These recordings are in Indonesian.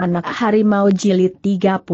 Anak Harimau Jilid 36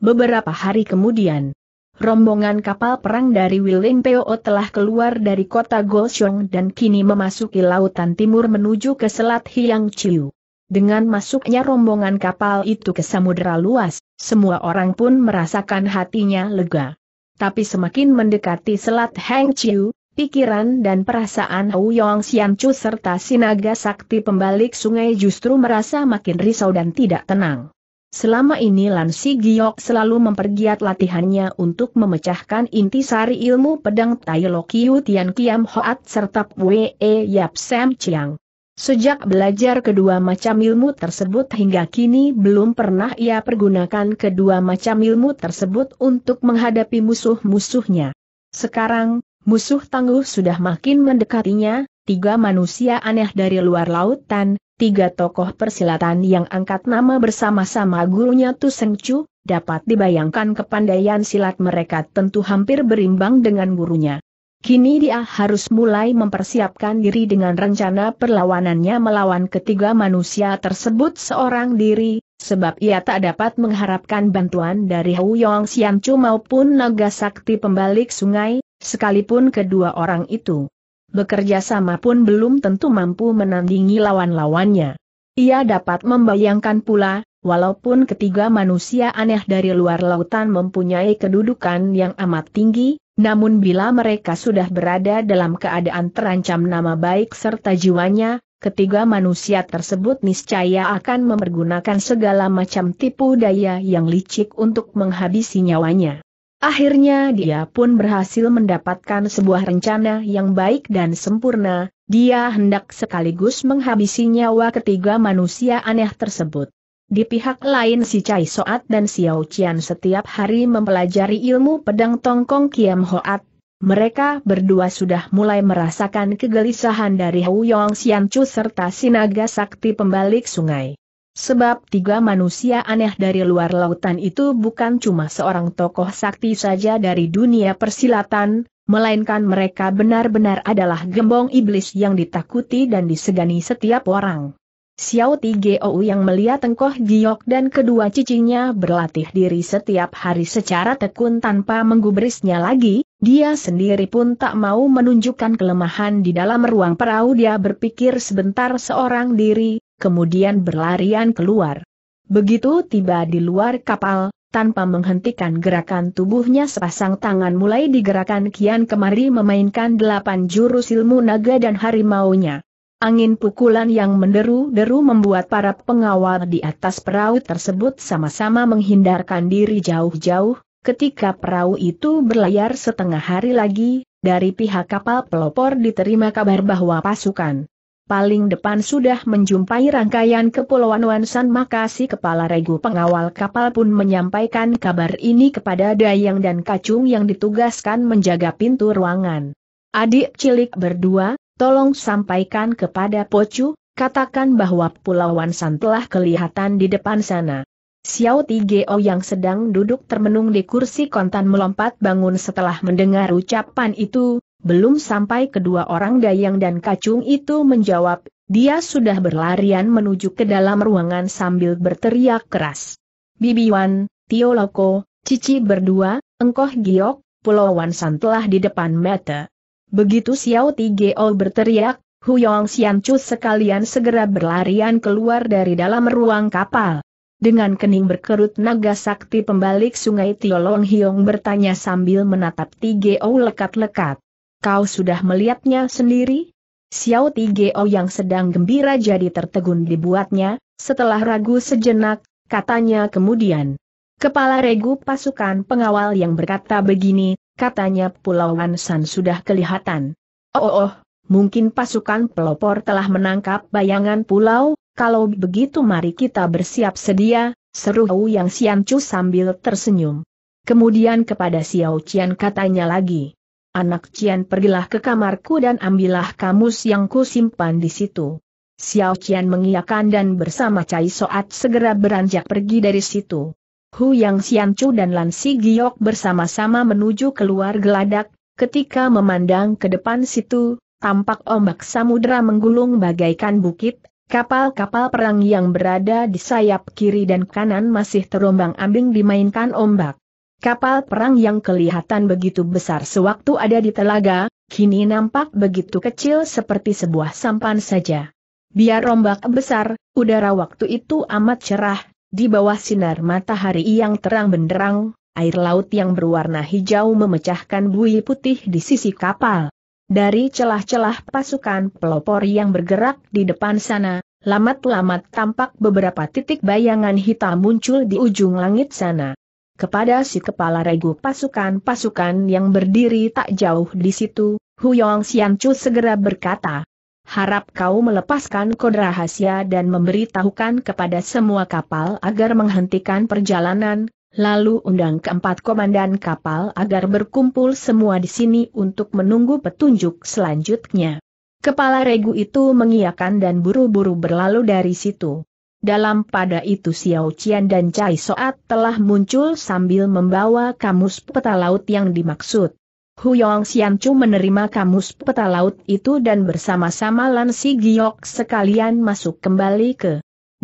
Beberapa hari kemudian, rombongan kapal perang dari Willing Peo telah keluar dari kota Goshong dan kini memasuki lautan timur menuju ke Selat Hyang Chiu. Dengan masuknya rombongan kapal itu ke samudera luas, semua orang pun merasakan hatinya lega. Tapi semakin mendekati Selat Hiang Chiu, Pikiran dan perasaan Hou Yong Xianchu serta sinaga sakti pembalik sungai justru merasa makin risau dan tidak tenang. Selama ini Lan Si Giok selalu mempergiat latihannya untuk memecahkan inti sari ilmu pedang Tai Lo Kiu Tian Kiam Hoat serta Wee e Yap Sam Chiang. Sejak belajar kedua macam ilmu tersebut hingga kini belum pernah ia pergunakan kedua macam ilmu tersebut untuk menghadapi musuh-musuhnya. Sekarang, Musuh tangguh sudah makin mendekatinya, tiga manusia aneh dari luar lautan, tiga tokoh persilatan yang angkat nama bersama-sama gurunya Tusengcu, dapat dibayangkan kepandaian silat mereka tentu hampir berimbang dengan gurunya. Kini dia harus mulai mempersiapkan diri dengan rencana perlawanannya melawan ketiga manusia tersebut seorang diri, sebab ia tak dapat mengharapkan bantuan dari Hu Yong maupun naga sakti pembalik sungai, sekalipun kedua orang itu bekerja sama pun belum tentu mampu menandingi lawan-lawannya. Ia dapat membayangkan pula, walaupun ketiga manusia aneh dari luar lautan mempunyai kedudukan yang amat tinggi, namun bila mereka sudah berada dalam keadaan terancam nama baik serta jiwanya, ketiga manusia tersebut niscaya akan memergunakan segala macam tipu daya yang licik untuk menghabisi nyawanya. Akhirnya dia pun berhasil mendapatkan sebuah rencana yang baik dan sempurna, dia hendak sekaligus menghabisi nyawa ketiga manusia aneh tersebut. Di pihak lain si Cai Soat dan Xiao Qian setiap hari mempelajari ilmu pedang Tongkong Kiam Hoat. Mereka berdua sudah mulai merasakan kegelisahan dari Hou Yong Xian Chu serta sinaga sakti pembalik sungai. Sebab tiga manusia aneh dari luar lautan itu bukan cuma seorang tokoh sakti saja dari dunia persilatan, melainkan mereka benar-benar adalah gembong iblis yang ditakuti dan disegani setiap orang. Xiao Ti Geo yang melihat tengkok giok dan kedua cicinya berlatih diri setiap hari secara tekun tanpa menggubrisnya lagi, dia sendiri pun tak mau menunjukkan kelemahan di dalam ruang perahu dia berpikir sebentar seorang diri, kemudian berlarian keluar. Begitu tiba di luar kapal, tanpa menghentikan gerakan tubuhnya sepasang tangan mulai digerakkan kian kemari memainkan delapan jurus ilmu naga dan harimaunya. Angin pukulan yang menderu-deru membuat para pengawal di atas perahu tersebut sama-sama menghindarkan diri jauh-jauh, ketika perahu itu berlayar setengah hari lagi, dari pihak kapal pelopor diterima kabar bahwa pasukan paling depan sudah menjumpai rangkaian kepulauan Wansan maka si kepala regu pengawal kapal pun menyampaikan kabar ini kepada Dayang dan Kacung yang ditugaskan menjaga pintu ruangan. Adik cilik berdua, tolong sampaikan kepada Pocu, katakan bahwa pulau Wansan telah kelihatan di depan sana. Xiao Tigeo yang sedang duduk termenung di kursi kontan melompat bangun setelah mendengar ucapan itu, belum sampai kedua orang Dayang dan Kacung itu menjawab, dia sudah berlarian menuju ke dalam ruangan sambil berteriak keras. Bibi Wan, Tio Loko, Cici berdua, Engkoh Giok, Pulau San telah di depan mata. Begitu Xiao Tigeo berteriak, Huyong Xiancu sekalian segera berlarian keluar dari dalam ruang kapal. Dengan kening berkerut naga sakti pembalik sungai Tio Long Hiong bertanya sambil menatap Tigeo lekat-lekat. Kau sudah melihatnya sendiri? Xiao Tigeo yang sedang gembira jadi tertegun dibuatnya, setelah ragu sejenak, katanya kemudian. Kepala regu pasukan pengawal yang berkata begini, katanya Pulau Wansan sudah kelihatan. Oh, oh, oh mungkin pasukan pelopor telah menangkap bayangan pulau, kalau begitu mari kita bersiap sedia, seru Yang Siancu sambil tersenyum. Kemudian kepada Xiao Qian katanya lagi. Anak Cian pergilah ke kamarku dan ambillah kamus yang kusimpan di situ. Xiao Cian mengiyakan dan bersama Cai Soat segera beranjak pergi dari situ. Hu Yang Xianchu dan Lan Si Giok bersama-sama menuju keluar geladak, ketika memandang ke depan situ, tampak ombak samudera menggulung bagaikan bukit, kapal-kapal perang yang berada di sayap kiri dan kanan masih terombang-ambing dimainkan ombak. Kapal perang yang kelihatan begitu besar sewaktu ada di telaga, kini nampak begitu kecil seperti sebuah sampan saja. Biar rombak besar, udara waktu itu amat cerah, di bawah sinar matahari yang terang benderang, air laut yang berwarna hijau memecahkan bui putih di sisi kapal. Dari celah-celah pasukan pelopor yang bergerak di depan sana, lamat-lamat tampak beberapa titik bayangan hitam muncul di ujung langit sana kepada si kepala regu pasukan-pasukan yang berdiri tak jauh di situ, Huyong Xianchu segera berkata, Harap kau melepaskan kode rahasia dan memberitahukan kepada semua kapal agar menghentikan perjalanan, lalu undang keempat komandan kapal agar berkumpul semua di sini untuk menunggu petunjuk selanjutnya. Kepala regu itu mengiyakan dan buru-buru berlalu dari situ. Dalam pada itu Xiao Qian dan Cai Soat telah muncul sambil membawa kamus peta laut yang dimaksud. Hu Huyong Xianchu menerima kamus peta laut itu dan bersama-sama Lan Si Giok sekalian masuk kembali ke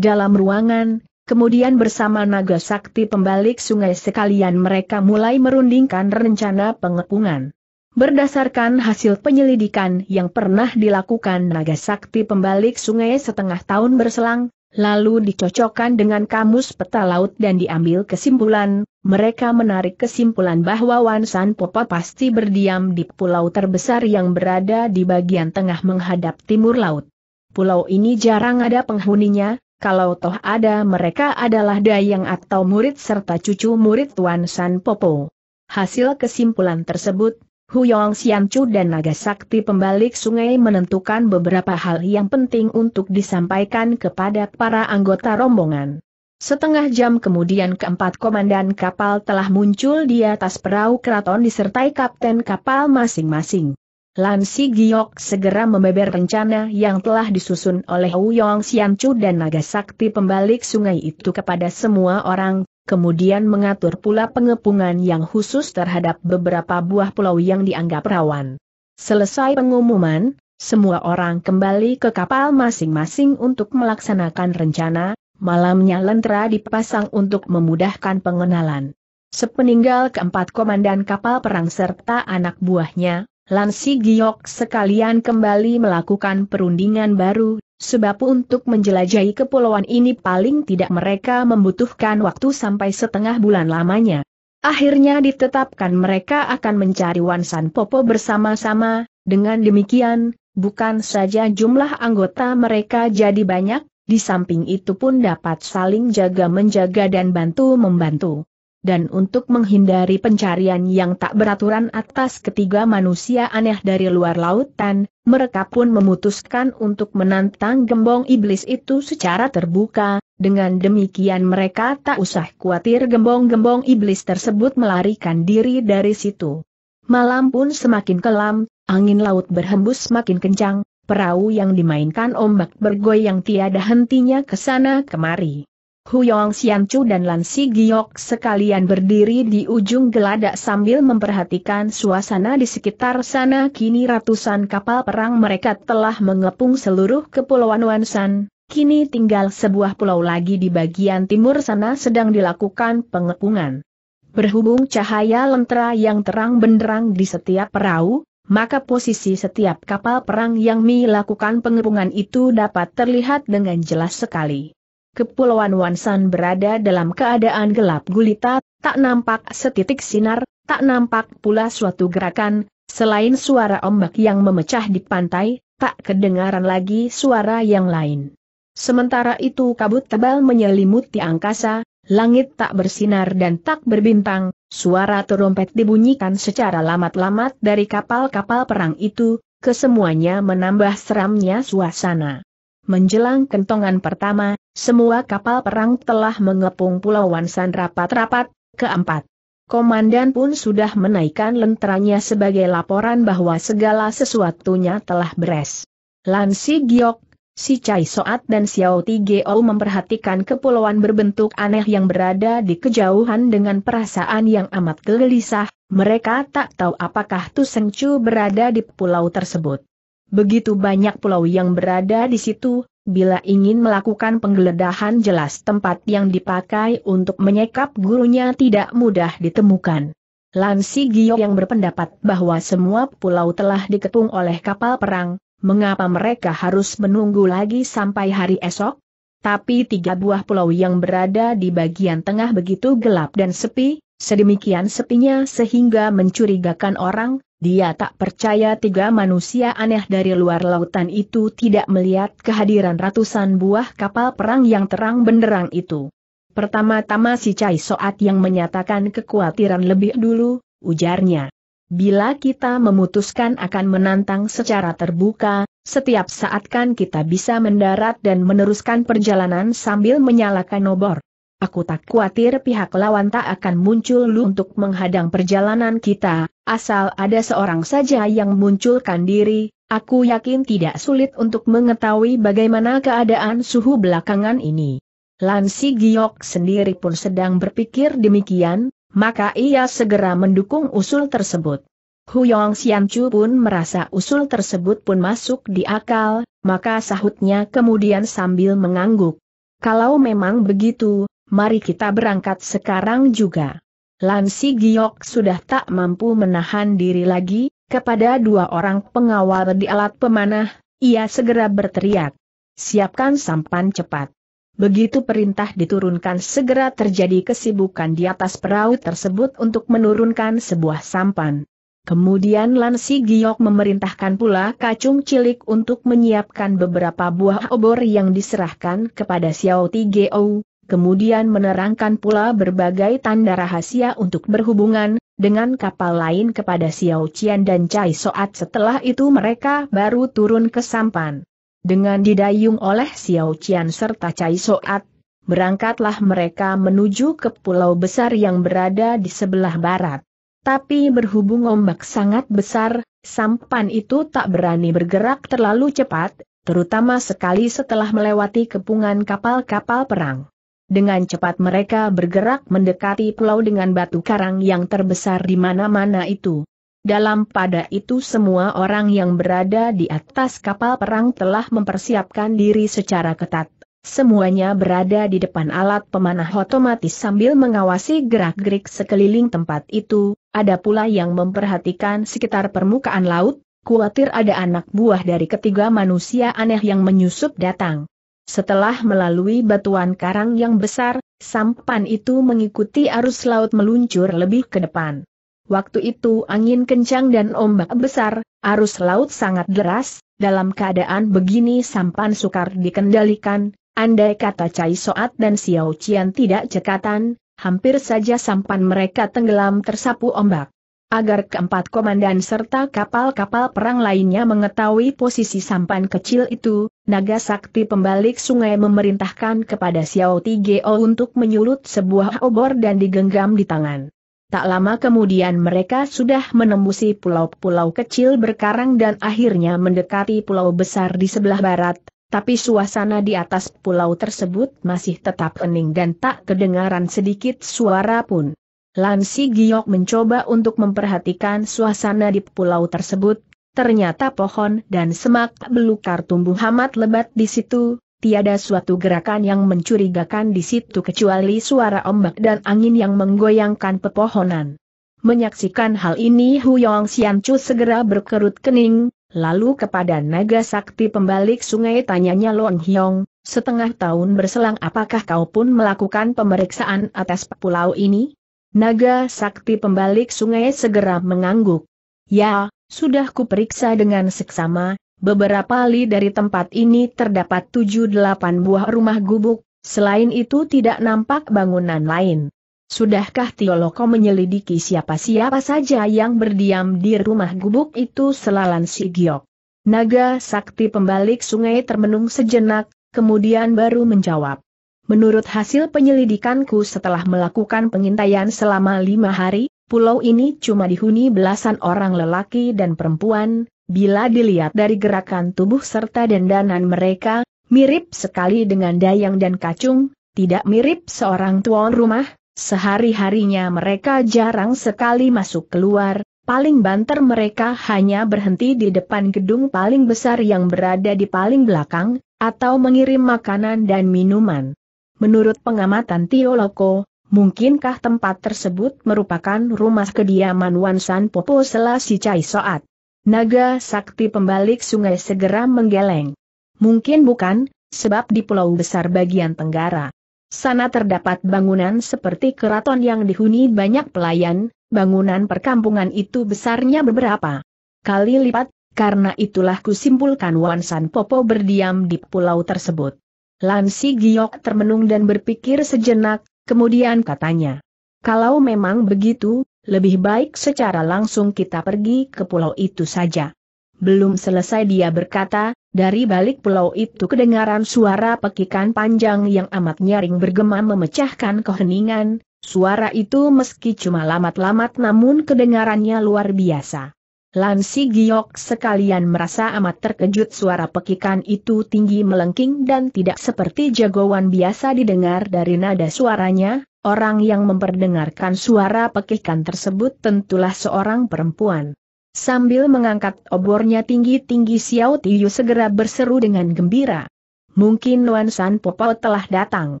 dalam ruangan, kemudian bersama naga sakti pembalik sungai sekalian mereka mulai merundingkan rencana pengepungan. Berdasarkan hasil penyelidikan yang pernah dilakukan naga sakti pembalik sungai setengah tahun berselang, lalu dicocokkan dengan kamus peta laut dan diambil kesimpulan, mereka menarik kesimpulan bahwa Wan San Popo pasti berdiam di pulau terbesar yang berada di bagian tengah menghadap timur laut. Pulau ini jarang ada penghuninya, kalau toh ada mereka adalah dayang atau murid serta cucu murid Wan San Popo. Hasil kesimpulan tersebut, Huyong Xiangchu dan Naga Sakti pembalik sungai menentukan beberapa hal yang penting untuk disampaikan kepada para anggota rombongan. Setengah jam kemudian keempat komandan kapal telah muncul di atas perahu keraton disertai kapten kapal masing-masing. Lansi Giok segera membeber rencana yang telah disusun oleh Huyong Xiangchu dan Naga Sakti pembalik sungai itu kepada semua orang, kemudian mengatur pula pengepungan yang khusus terhadap beberapa buah pulau yang dianggap rawan. Selesai pengumuman, semua orang kembali ke kapal masing-masing untuk melaksanakan rencana, malamnya lentera dipasang untuk memudahkan pengenalan. Sepeninggal keempat komandan kapal perang serta anak buahnya, Lansi Giok sekalian kembali melakukan perundingan baru Sebab untuk menjelajahi kepulauan ini paling tidak mereka membutuhkan waktu sampai setengah bulan lamanya. Akhirnya ditetapkan mereka akan mencari Wansan Popo bersama-sama, dengan demikian, bukan saja jumlah anggota mereka jadi banyak, di samping itu pun dapat saling jaga-menjaga dan bantu-membantu dan untuk menghindari pencarian yang tak beraturan atas ketiga manusia aneh dari luar lautan, mereka pun memutuskan untuk menantang gembong iblis itu secara terbuka, dengan demikian mereka tak usah khawatir gembong-gembong iblis tersebut melarikan diri dari situ. Malam pun semakin kelam, angin laut berhembus semakin kencang, perahu yang dimainkan ombak bergoyang tiada hentinya ke sana kemari. Huyong Xiangchu dan Lan Si Giok sekalian berdiri di ujung geladak sambil memperhatikan suasana di sekitar sana kini ratusan kapal perang mereka telah mengepung seluruh kepulauan Wansan, kini tinggal sebuah pulau lagi di bagian timur sana sedang dilakukan pengepungan. Berhubung cahaya lentera yang terang benderang di setiap perahu, maka posisi setiap kapal perang yang melakukan pengepungan itu dapat terlihat dengan jelas sekali. Kepulauan Wansan berada dalam keadaan gelap gulita, tak nampak setitik sinar, tak nampak pula suatu gerakan, selain suara ombak yang memecah di pantai, tak kedengaran lagi suara yang lain. Sementara itu kabut tebal menyelimuti angkasa, langit tak bersinar dan tak berbintang, suara terompet dibunyikan secara lamat-lamat dari kapal-kapal perang itu, kesemuanya menambah seramnya suasana. Menjelang kentongan pertama, semua kapal perang telah mengepung Pulau Wansan rapat-rapat, keempat. Komandan pun sudah menaikkan lenteranya sebagai laporan bahwa segala sesuatunya telah beres. Lansi Giok, si Chai Soat dan Xiao Ti Geo memperhatikan kepulauan berbentuk aneh yang berada di kejauhan dengan perasaan yang amat gelisah, mereka tak tahu apakah Tu Tusengcu berada di pulau tersebut. Begitu banyak pulau yang berada di situ, bila ingin melakukan penggeledahan jelas tempat yang dipakai untuk menyekap gurunya tidak mudah ditemukan. Lansi Gio yang berpendapat bahwa semua pulau telah diketung oleh kapal perang, mengapa mereka harus menunggu lagi sampai hari esok? Tapi tiga buah pulau yang berada di bagian tengah begitu gelap dan sepi, sedemikian sepinya sehingga mencurigakan orang, dia tak percaya tiga manusia aneh dari luar lautan itu tidak melihat kehadiran ratusan buah kapal perang yang terang benderang itu. Pertama-tama si Cai Soat yang menyatakan kekhawatiran lebih dulu, ujarnya. Bila kita memutuskan akan menantang secara terbuka, setiap saat kan kita bisa mendarat dan meneruskan perjalanan sambil menyalakan obor. Aku tak khawatir pihak lawan tak akan muncul lu untuk menghadang perjalanan kita, Asal ada seorang saja yang munculkan diri, aku yakin tidak sulit untuk mengetahui bagaimana keadaan suhu belakangan ini. Lansi Giok sendiri pun sedang berpikir demikian, maka ia segera mendukung usul tersebut. Huyong Xianchu pun merasa usul tersebut pun masuk di akal, maka sahutnya kemudian sambil mengangguk. Kalau memang begitu, mari kita berangkat sekarang juga. Lansi Giok sudah tak mampu menahan diri lagi, kepada dua orang pengawal di alat pemanah, ia segera berteriak. Siapkan sampan cepat. Begitu perintah diturunkan segera terjadi kesibukan di atas perahu tersebut untuk menurunkan sebuah sampan. Kemudian Lansi Giok memerintahkan pula kacung cilik untuk menyiapkan beberapa buah obor yang diserahkan kepada Xiao Tigeo, kemudian menerangkan pula berbagai tanda rahasia untuk berhubungan dengan kapal lain kepada Xiao Qian dan Cai Soat setelah itu mereka baru turun ke sampan. Dengan didayung oleh Xiao Qian serta Cai Soat, berangkatlah mereka menuju ke pulau besar yang berada di sebelah barat. Tapi berhubung ombak sangat besar, sampan itu tak berani bergerak terlalu cepat, terutama sekali setelah melewati kepungan kapal-kapal perang. Dengan cepat mereka bergerak mendekati pulau dengan batu karang yang terbesar di mana-mana itu. Dalam pada itu semua orang yang berada di atas kapal perang telah mempersiapkan diri secara ketat. Semuanya berada di depan alat pemanah otomatis sambil mengawasi gerak-gerik sekeliling tempat itu, ada pula yang memperhatikan sekitar permukaan laut, khawatir ada anak buah dari ketiga manusia aneh yang menyusup datang. Setelah melalui batuan karang yang besar, sampan itu mengikuti arus laut meluncur lebih ke depan. Waktu itu angin kencang dan ombak besar, arus laut sangat deras, dalam keadaan begini sampan sukar dikendalikan, andai kata Cai Soat dan Xiao Qian tidak cekatan, hampir saja sampan mereka tenggelam tersapu ombak agar keempat komandan serta kapal-kapal perang lainnya mengetahui posisi sampan kecil itu, naga sakti pembalik sungai memerintahkan kepada Xiao Tigeo untuk menyulut sebuah obor dan digenggam di tangan. Tak lama kemudian mereka sudah menembusi pulau-pulau kecil berkarang dan akhirnya mendekati pulau besar di sebelah barat, tapi suasana di atas pulau tersebut masih tetap hening dan tak kedengaran sedikit suara pun. Lansi Giok mencoba untuk memperhatikan suasana di pulau tersebut, ternyata pohon dan semak belukar tumbuh amat lebat di situ, tiada suatu gerakan yang mencurigakan di situ kecuali suara ombak dan angin yang menggoyangkan pepohonan. Menyaksikan hal ini Huyong Chu segera berkerut kening, lalu kepada naga sakti pembalik sungai tanyanya Long Hyong, setengah tahun berselang apakah kau pun melakukan pemeriksaan atas pulau ini? Naga sakti pembalik sungai segera mengangguk. Ya, sudah kuperiksa dengan seksama, beberapa li dari tempat ini terdapat tujuh delapan buah rumah gubuk, selain itu tidak nampak bangunan lain. Sudahkah Tioloko menyelidiki siapa-siapa saja yang berdiam di rumah gubuk itu selalan si Giok? Naga sakti pembalik sungai termenung sejenak, kemudian baru menjawab. Menurut hasil penyelidikanku setelah melakukan pengintaian selama lima hari, pulau ini cuma dihuni belasan orang lelaki dan perempuan, bila dilihat dari gerakan tubuh serta dandanan mereka, mirip sekali dengan Dayang dan Kacung, tidak mirip seorang tuan rumah, sehari-harinya mereka jarang sekali masuk keluar, Paling banter mereka hanya berhenti di depan gedung paling besar yang berada di paling belakang, atau mengirim makanan dan minuman. Menurut pengamatan Tio Loko, mungkinkah tempat tersebut merupakan rumah kediaman Wansan San Popo Selasi Cai Soat? Naga sakti pembalik sungai segera menggeleng. Mungkin bukan, sebab di pulau besar bagian tenggara. Sana terdapat bangunan seperti keraton yang dihuni banyak pelayan, bangunan perkampungan itu besarnya beberapa kali lipat, karena itulah kusimpulkan Wan San Popo berdiam di pulau tersebut. Lansi Giok termenung dan berpikir sejenak, kemudian katanya. Kalau memang begitu, lebih baik secara langsung kita pergi ke pulau itu saja. Belum selesai dia berkata, dari balik pulau itu kedengaran suara pekikan panjang yang amat nyaring bergema memecahkan keheningan, suara itu meski cuma lamat-lamat namun kedengarannya luar biasa. Lansi Giok sekalian merasa amat terkejut suara pekikan itu tinggi melengking dan tidak seperti jagoan biasa didengar dari nada suaranya, orang yang memperdengarkan suara pekikan tersebut tentulah seorang perempuan. Sambil mengangkat obornya tinggi-tinggi Xiao Tiyu segera berseru dengan gembira. Mungkin Nuan San Popo telah datang.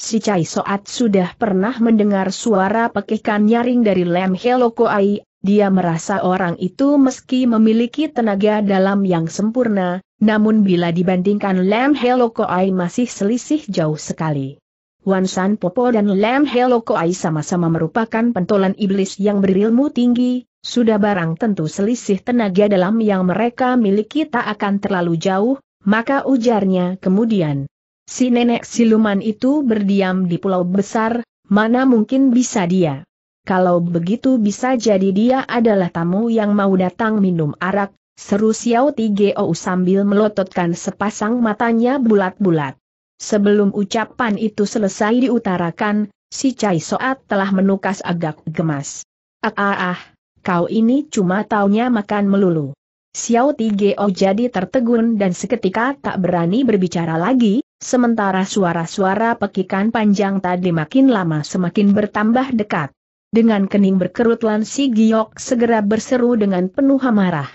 Si Cai Soat sudah pernah mendengar suara pekikan nyaring dari Lem Helokoai dia merasa orang itu meski memiliki tenaga dalam yang sempurna, namun bila dibandingkan Lam Helokoai masih selisih jauh sekali. Wan San Popo dan Lam Helokoai sama-sama merupakan pentolan iblis yang berilmu tinggi, sudah barang tentu selisih tenaga dalam yang mereka miliki tak akan terlalu jauh, maka ujarnya kemudian. Si nenek siluman itu berdiam di pulau besar, mana mungkin bisa dia kalau begitu bisa jadi dia adalah tamu yang mau datang minum arak, seru Xiao Ti Tigeo sambil melototkan sepasang matanya bulat-bulat. Sebelum ucapan itu selesai diutarakan, si Cai Soat telah menukas agak gemas. Ah ah ah, kau ini cuma taunya makan melulu. Xiao Ti Tigeo jadi tertegun dan seketika tak berani berbicara lagi, sementara suara-suara pekikan panjang tadi makin lama semakin bertambah dekat. Dengan kening berkerut lansi Giok segera berseru dengan penuh amarah.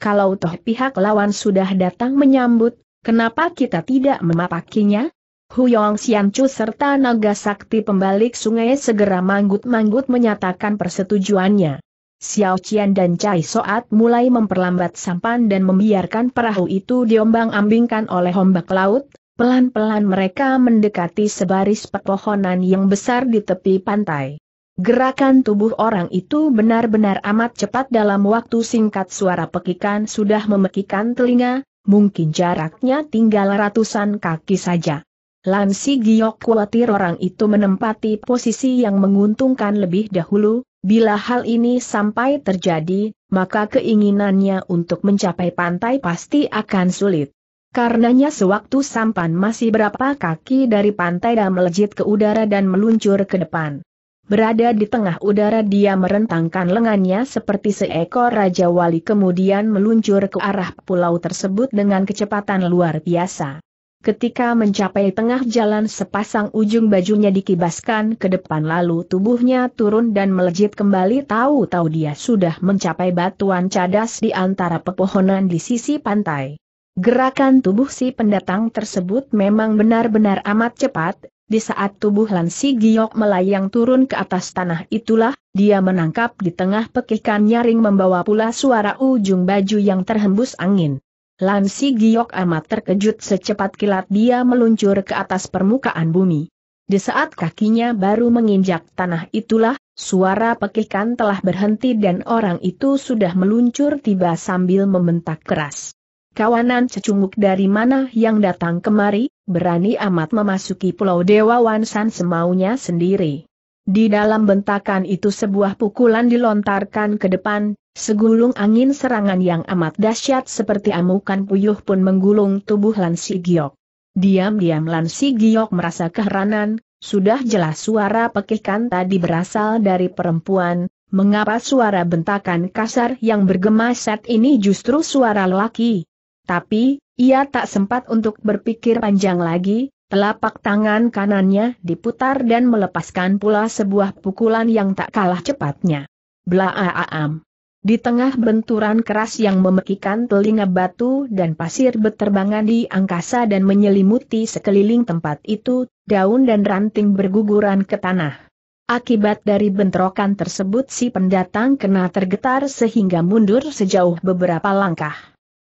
Kalau toh pihak lawan sudah datang menyambut, kenapa kita tidak memapakinya? Huyong Xianchu serta naga sakti pembalik sungai segera manggut-manggut menyatakan persetujuannya. Xiao Qian dan Cai Soat mulai memperlambat sampan dan membiarkan perahu itu diombang-ambingkan oleh ombak laut, pelan-pelan mereka mendekati sebaris pepohonan yang besar di tepi pantai. Gerakan tubuh orang itu benar-benar amat cepat dalam waktu singkat suara pekikan sudah memekikan telinga, mungkin jaraknya tinggal ratusan kaki saja. Lansi Giok khawatir orang itu menempati posisi yang menguntungkan lebih dahulu, bila hal ini sampai terjadi, maka keinginannya untuk mencapai pantai pasti akan sulit. Karenanya sewaktu sampan masih berapa kaki dari pantai dan melejit ke udara dan meluncur ke depan. Berada di tengah udara dia merentangkan lengannya seperti seekor Raja Wali kemudian meluncur ke arah pulau tersebut dengan kecepatan luar biasa. Ketika mencapai tengah jalan sepasang ujung bajunya dikibaskan ke depan lalu tubuhnya turun dan melejit kembali tahu-tahu dia sudah mencapai batuan cadas di antara pepohonan di sisi pantai. Gerakan tubuh si pendatang tersebut memang benar-benar amat cepat, di saat tubuh Lansi Giok melayang turun ke atas tanah itulah, dia menangkap di tengah pekikan nyaring membawa pula suara ujung baju yang terhembus angin. Lansi Giok amat terkejut secepat kilat dia meluncur ke atas permukaan bumi. Di saat kakinya baru menginjak tanah itulah, suara pekikan telah berhenti dan orang itu sudah meluncur tiba sambil membentak keras. Kawanan cecunguk dari mana yang datang kemari, berani amat memasuki pulau Dewa Wansan semaunya sendiri. Di dalam bentakan itu sebuah pukulan dilontarkan ke depan, segulung angin serangan yang amat dahsyat seperti amukan puyuh pun menggulung tubuh Lansi Giok. Diam-diam Lansi Giok merasa keheranan, sudah jelas suara pekikan tadi berasal dari perempuan, mengapa suara bentakan kasar yang bergema saat ini justru suara laki? Tapi, ia tak sempat untuk berpikir panjang lagi, telapak tangan kanannya diputar dan melepaskan pula sebuah pukulan yang tak kalah cepatnya. Blaaam. Di tengah benturan keras yang memekikan telinga batu dan pasir beterbangan di angkasa dan menyelimuti sekeliling tempat itu, daun dan ranting berguguran ke tanah. Akibat dari bentrokan tersebut si pendatang kena tergetar sehingga mundur sejauh beberapa langkah.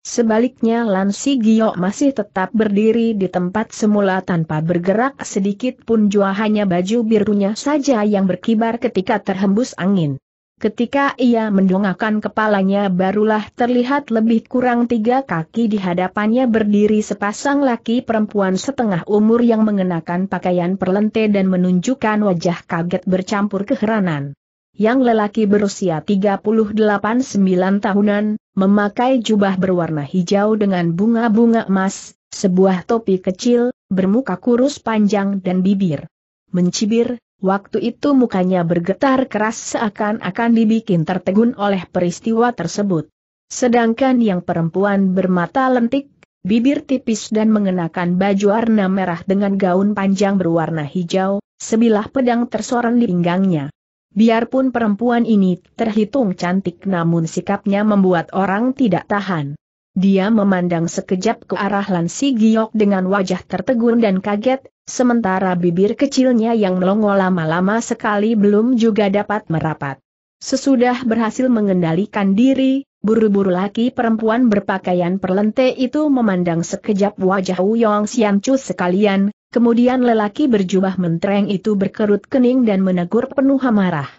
Sebaliknya Lan Si Gio masih tetap berdiri di tempat semula tanpa bergerak sedikit pun jua hanya baju birunya saja yang berkibar ketika terhembus angin. Ketika ia mendongakkan kepalanya barulah terlihat lebih kurang tiga kaki di hadapannya berdiri sepasang laki perempuan setengah umur yang mengenakan pakaian perlente dan menunjukkan wajah kaget bercampur keheranan. Yang lelaki berusia 38-9 tahunan, memakai jubah berwarna hijau dengan bunga-bunga emas, sebuah topi kecil, bermuka kurus panjang dan bibir. Mencibir, waktu itu mukanya bergetar keras seakan-akan dibikin tertegun oleh peristiwa tersebut. Sedangkan yang perempuan bermata lentik, bibir tipis dan mengenakan baju warna merah dengan gaun panjang berwarna hijau, sebilah pedang tersorot di pinggangnya. Biarpun perempuan ini terhitung cantik namun sikapnya membuat orang tidak tahan. Dia memandang sekejap ke arah Lansi Giok dengan wajah tertegun dan kaget, sementara bibir kecilnya yang melongo lama-lama sekali belum juga dapat merapat. Sesudah berhasil mengendalikan diri, buru-buru laki perempuan berpakaian perlente itu memandang sekejap wajah Uyong Chu sekalian, kemudian lelaki berjubah mentereng itu berkerut kening dan menegur penuh amarah.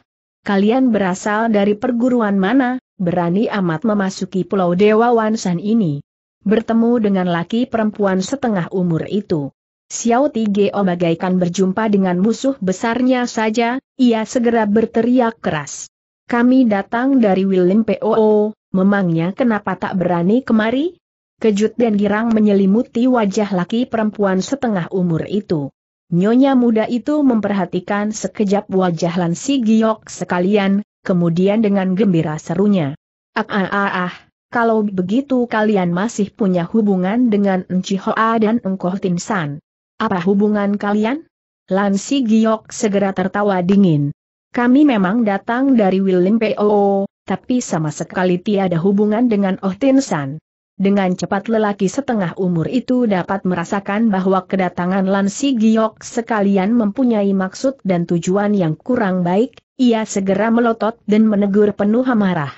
Kalian berasal dari perguruan mana, berani amat memasuki pulau Dewa Wansan ini. Bertemu dengan laki perempuan setengah umur itu. Xiao Tigeo bagaikan berjumpa dengan musuh besarnya saja, ia segera berteriak keras. Kami datang dari Wilin POO, Memangnya kenapa tak berani kemari? Kejut dan girang menyelimuti wajah laki perempuan setengah umur itu. Nyonya muda itu memperhatikan sekejap wajah Lansi Giok sekalian, kemudian dengan gembira serunya. Ah ah ah ah, kalau begitu kalian masih punya hubungan dengan Enci Hoa dan Engkoh Tinsan. Apa hubungan kalian? Lansi Giok segera tertawa dingin. Kami memang datang dari William P.O., tapi sama sekali tiada hubungan dengan Oh Tin San. Dengan cepat lelaki setengah umur itu dapat merasakan bahwa kedatangan Lansi Si Giok sekalian mempunyai maksud dan tujuan yang kurang baik, ia segera melotot dan menegur penuh amarah.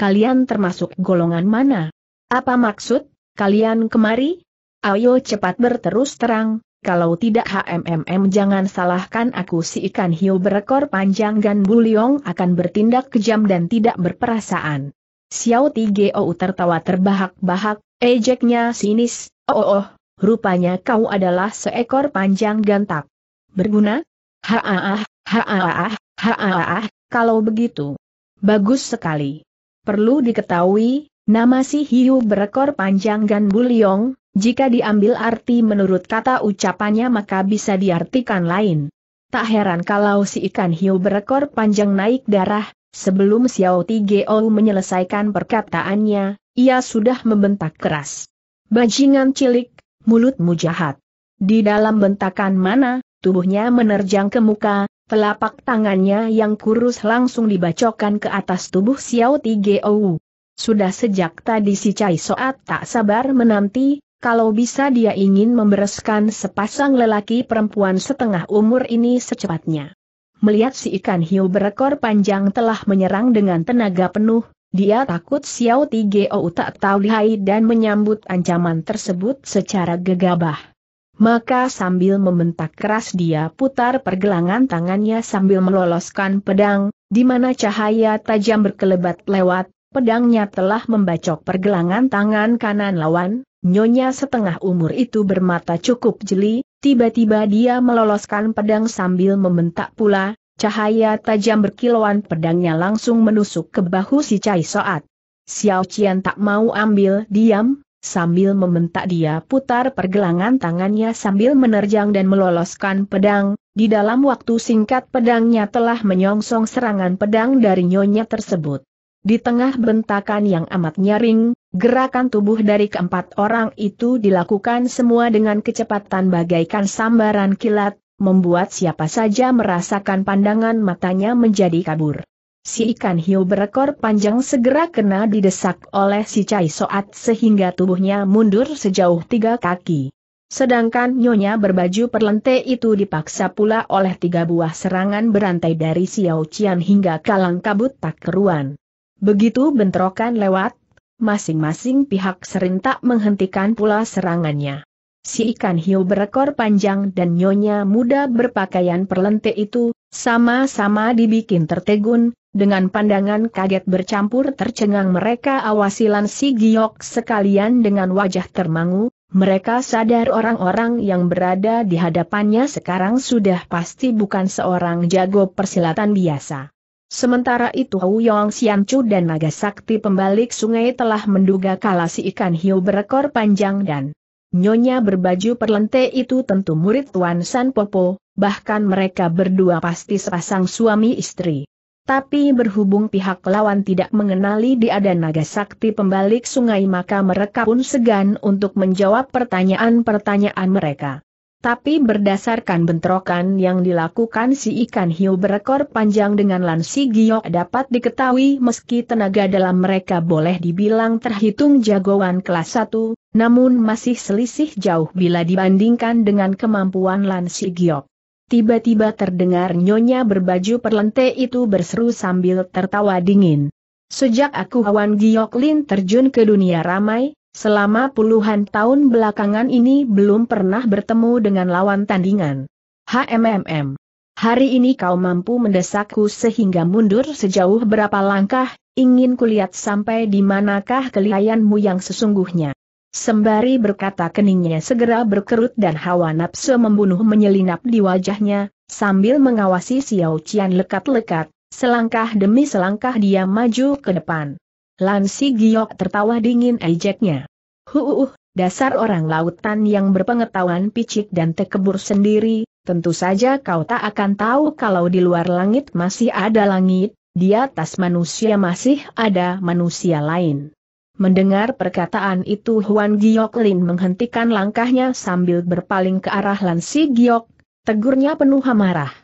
Kalian termasuk golongan mana? Apa maksud, kalian kemari? Ayo cepat berterus terang, kalau tidak HMMM jangan salahkan aku si ikan hiu berekor panjang Gan Buliong akan bertindak kejam dan tidak berperasaan. Xiao Tigeo tertawa terbahak-bahak, ejeknya sinis, oh oh oh, rupanya kau adalah seekor panjang gantak. Berguna? Haaah, haaah, haaah, kalau begitu. Bagus sekali. Perlu diketahui, nama si hiu berekor panjang Gan Buliong, jika diambil arti menurut kata ucapannya maka bisa diartikan lain. Tak heran kalau si ikan hiu berekor panjang naik darah, sebelum Xiao Tigeo menyelesaikan perkataannya, ia sudah membentak keras. Bajingan cilik, mulutmu jahat. Di dalam bentakan mana, tubuhnya menerjang ke muka, telapak tangannya yang kurus langsung dibacokan ke atas tubuh Xiao Tigeo. Sudah sejak tadi si Cai Soat tak sabar menanti, kalau bisa dia ingin membereskan sepasang lelaki perempuan setengah umur ini secepatnya. Melihat si ikan hiu berekor panjang telah menyerang dengan tenaga penuh, dia takut Xiao Ti Tigeo tak tahu lihai dan menyambut ancaman tersebut secara gegabah. Maka sambil membentak keras dia putar pergelangan tangannya sambil meloloskan pedang, di mana cahaya tajam berkelebat lewat, pedangnya telah membacok pergelangan tangan kanan lawan, Nyonya setengah umur itu bermata cukup jeli, tiba-tiba dia meloloskan pedang sambil membentak pula, cahaya tajam berkilauan pedangnya langsung menusuk ke bahu si Cai Soat. Xiao Qian tak mau ambil diam, sambil membentak dia putar pergelangan tangannya sambil menerjang dan meloloskan pedang, di dalam waktu singkat pedangnya telah menyongsong serangan pedang dari nyonya tersebut. Di tengah bentakan yang amat nyaring, gerakan tubuh dari keempat orang itu dilakukan semua dengan kecepatan bagaikan sambaran kilat, membuat siapa saja merasakan pandangan matanya menjadi kabur. Si ikan hiu berekor panjang segera kena didesak oleh si Cai Soat sehingga tubuhnya mundur sejauh tiga kaki. Sedangkan nyonya berbaju perlente itu dipaksa pula oleh tiga buah serangan berantai dari Xiao Qian hingga kalang kabut tak keruan. Begitu bentrokan lewat, masing-masing pihak serentak menghentikan pula serangannya. Si ikan hiu berekor panjang dan nyonya muda berpakaian perlente itu, sama-sama dibikin tertegun, dengan pandangan kaget bercampur tercengang mereka awasilan si Giok sekalian dengan wajah termangu, mereka sadar orang-orang yang berada di hadapannya sekarang sudah pasti bukan seorang jago persilatan biasa. Sementara itu Huyong Xianchu dan naga sakti pembalik sungai telah menduga kala si ikan hiu berekor panjang dan nyonya berbaju perlente itu tentu murid Tuan San Popo, bahkan mereka berdua pasti sepasang suami istri. Tapi berhubung pihak lawan tidak mengenali dia dan naga sakti pembalik sungai maka mereka pun segan untuk menjawab pertanyaan-pertanyaan mereka. Tapi berdasarkan bentrokan yang dilakukan si ikan hiu berekor panjang dengan Si Giok dapat diketahui meski tenaga dalam mereka boleh dibilang terhitung jagoan kelas 1, namun masih selisih jauh bila dibandingkan dengan kemampuan Si Giok. Tiba-tiba terdengar nyonya berbaju perlente itu berseru sambil tertawa dingin. Sejak aku Hwan Giok Lin terjun ke dunia ramai, selama puluhan tahun belakangan ini belum pernah bertemu dengan lawan tandingan. HMMM. Hari ini kau mampu mendesakku sehingga mundur sejauh berapa langkah, ingin kulihat sampai di manakah kelihayanmu yang sesungguhnya. Sembari berkata keningnya segera berkerut dan hawa nafsu membunuh menyelinap di wajahnya, sambil mengawasi Xiao Qian lekat-lekat, selangkah demi selangkah dia maju ke depan. Lansi Giok tertawa dingin ejeknya. Huuuh, dasar orang lautan yang berpengetahuan picik dan tekebur sendiri, tentu saja kau tak akan tahu kalau di luar langit masih ada langit, di atas manusia masih ada manusia lain. Mendengar perkataan itu Huan Giok Lin menghentikan langkahnya sambil berpaling ke arah Lansi Giok, tegurnya penuh amarah.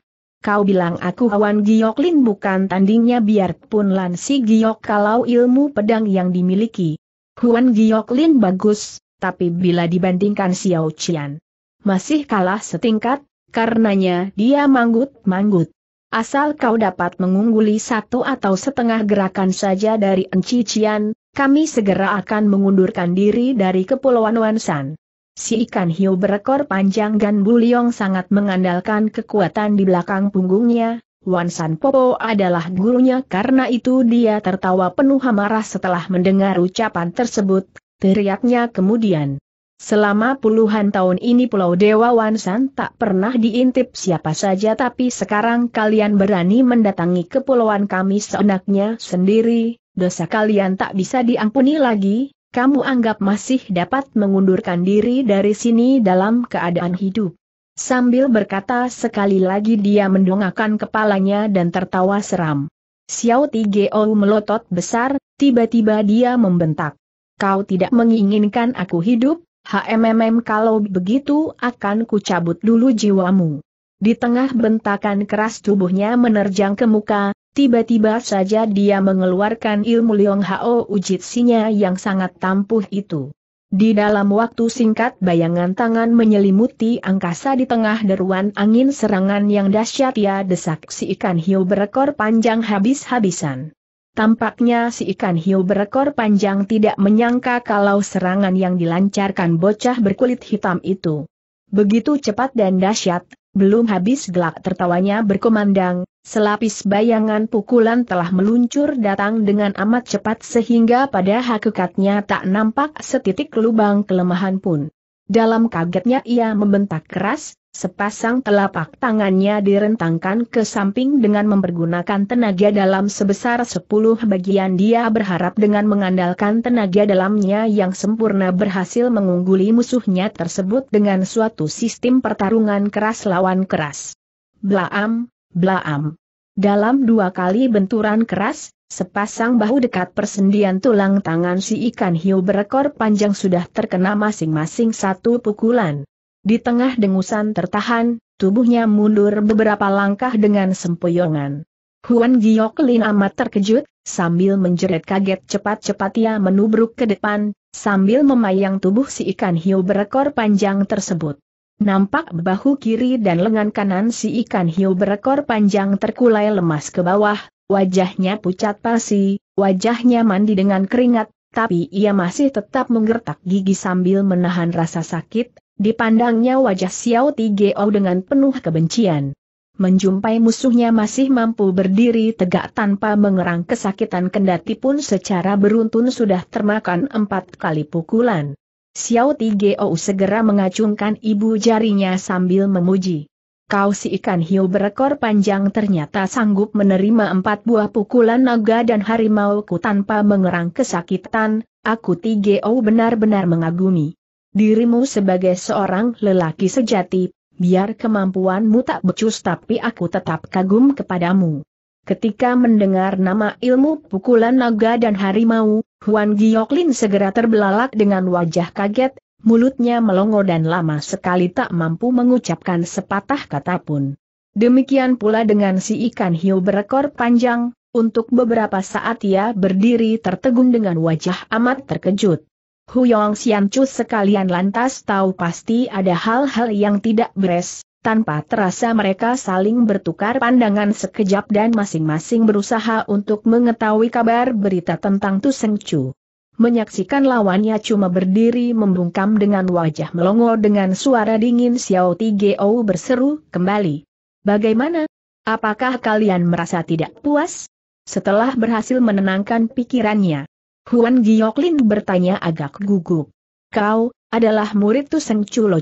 Kau bilang aku Huan Lin bukan tandingnya biarpun Lansi Giok kalau ilmu pedang yang dimiliki. Huan Lin bagus, tapi bila dibandingkan Xiao Qian, masih kalah setingkat, karenanya dia manggut-manggut. Asal kau dapat mengungguli satu atau setengah gerakan saja dari Enci Qian, kami segera akan mengundurkan diri dari Kepulauan Wansan. Si ikan hiu berekor panjang Gan Buliong sangat mengandalkan kekuatan di belakang punggungnya, Wan San Popo adalah gurunya karena itu dia tertawa penuh amarah setelah mendengar ucapan tersebut, teriaknya kemudian. Selama puluhan tahun ini Pulau Dewa Wan San tak pernah diintip siapa saja tapi sekarang kalian berani mendatangi kepulauan kami seenaknya sendiri, dosa kalian tak bisa diampuni lagi, kamu anggap masih dapat mengundurkan diri dari sini dalam keadaan hidup. Sambil berkata sekali lagi dia mendongakkan kepalanya dan tertawa seram. Xiao Tigeo melotot besar, tiba-tiba dia membentak. Kau tidak menginginkan aku hidup, HMMM kalau begitu akan kucabut dulu jiwamu. Di tengah bentakan keras tubuhnya menerjang ke muka, Tiba-tiba saja dia mengeluarkan ilmu Liong Hao Ujitsinya yang sangat tampuh itu. Di dalam waktu singkat bayangan tangan menyelimuti angkasa di tengah deruan angin serangan yang dahsyat ya desak si ikan hiu berekor panjang habis-habisan. Tampaknya si ikan hiu berekor panjang tidak menyangka kalau serangan yang dilancarkan bocah berkulit hitam itu. Begitu cepat dan dahsyat, belum habis gelak tertawanya berkumandang, Selapis bayangan pukulan telah meluncur datang dengan amat cepat sehingga pada hakikatnya tak nampak setitik lubang kelemahan pun. Dalam kagetnya ia membentak keras, sepasang telapak tangannya direntangkan ke samping dengan mempergunakan tenaga dalam sebesar 10 bagian dia berharap dengan mengandalkan tenaga dalamnya yang sempurna berhasil mengungguli musuhnya tersebut dengan suatu sistem pertarungan keras lawan keras. Blaam, Blaam. Dalam dua kali benturan keras, sepasang bahu dekat persendian tulang tangan si ikan hiu berekor panjang sudah terkena masing-masing satu pukulan. Di tengah dengusan tertahan, tubuhnya mundur beberapa langkah dengan sempoyongan. Huan Giok Lin amat terkejut, sambil menjerit kaget cepat-cepat ia menubruk ke depan, sambil memayang tubuh si ikan hiu berekor panjang tersebut. Nampak bahu kiri dan lengan kanan si ikan hiu berekor panjang terkulai lemas ke bawah, wajahnya pucat pasi, wajahnya mandi dengan keringat, tapi ia masih tetap menggertak gigi sambil menahan rasa sakit, dipandangnya wajah Xiao Tigeo dengan penuh kebencian. Menjumpai musuhnya masih mampu berdiri tegak tanpa mengerang kesakitan kendati pun secara beruntun sudah termakan empat kali pukulan. Xiao Tigeo segera mengacungkan ibu jarinya sambil memuji. Kau si ikan hiu berekor panjang ternyata sanggup menerima empat buah pukulan naga dan harimau ku tanpa mengerang kesakitan, aku Tigeo benar-benar mengagumi. Dirimu sebagai seorang lelaki sejati, biar kemampuanmu tak becus tapi aku tetap kagum kepadamu. Ketika mendengar nama ilmu pukulan naga dan harimau, Huan Gioklin segera terbelalak dengan wajah kaget, mulutnya melongo dan lama sekali tak mampu mengucapkan sepatah kata pun. Demikian pula dengan si ikan hiu berekor panjang, untuk beberapa saat ia berdiri tertegun dengan wajah amat terkejut. Huyong Xianchu sekalian lantas tahu pasti ada hal-hal yang tidak beres, tanpa terasa mereka saling bertukar pandangan sekejap dan masing-masing berusaha untuk mengetahui kabar berita tentang Tuseng Chu. Menyaksikan lawannya cuma berdiri membungkam dengan wajah melongo dengan suara dingin Xiao Tigeo berseru kembali. Bagaimana? Apakah kalian merasa tidak puas? Setelah berhasil menenangkan pikirannya, Huan Gioklin bertanya agak gugup. Kau, adalah murid Tuseng Chu Lo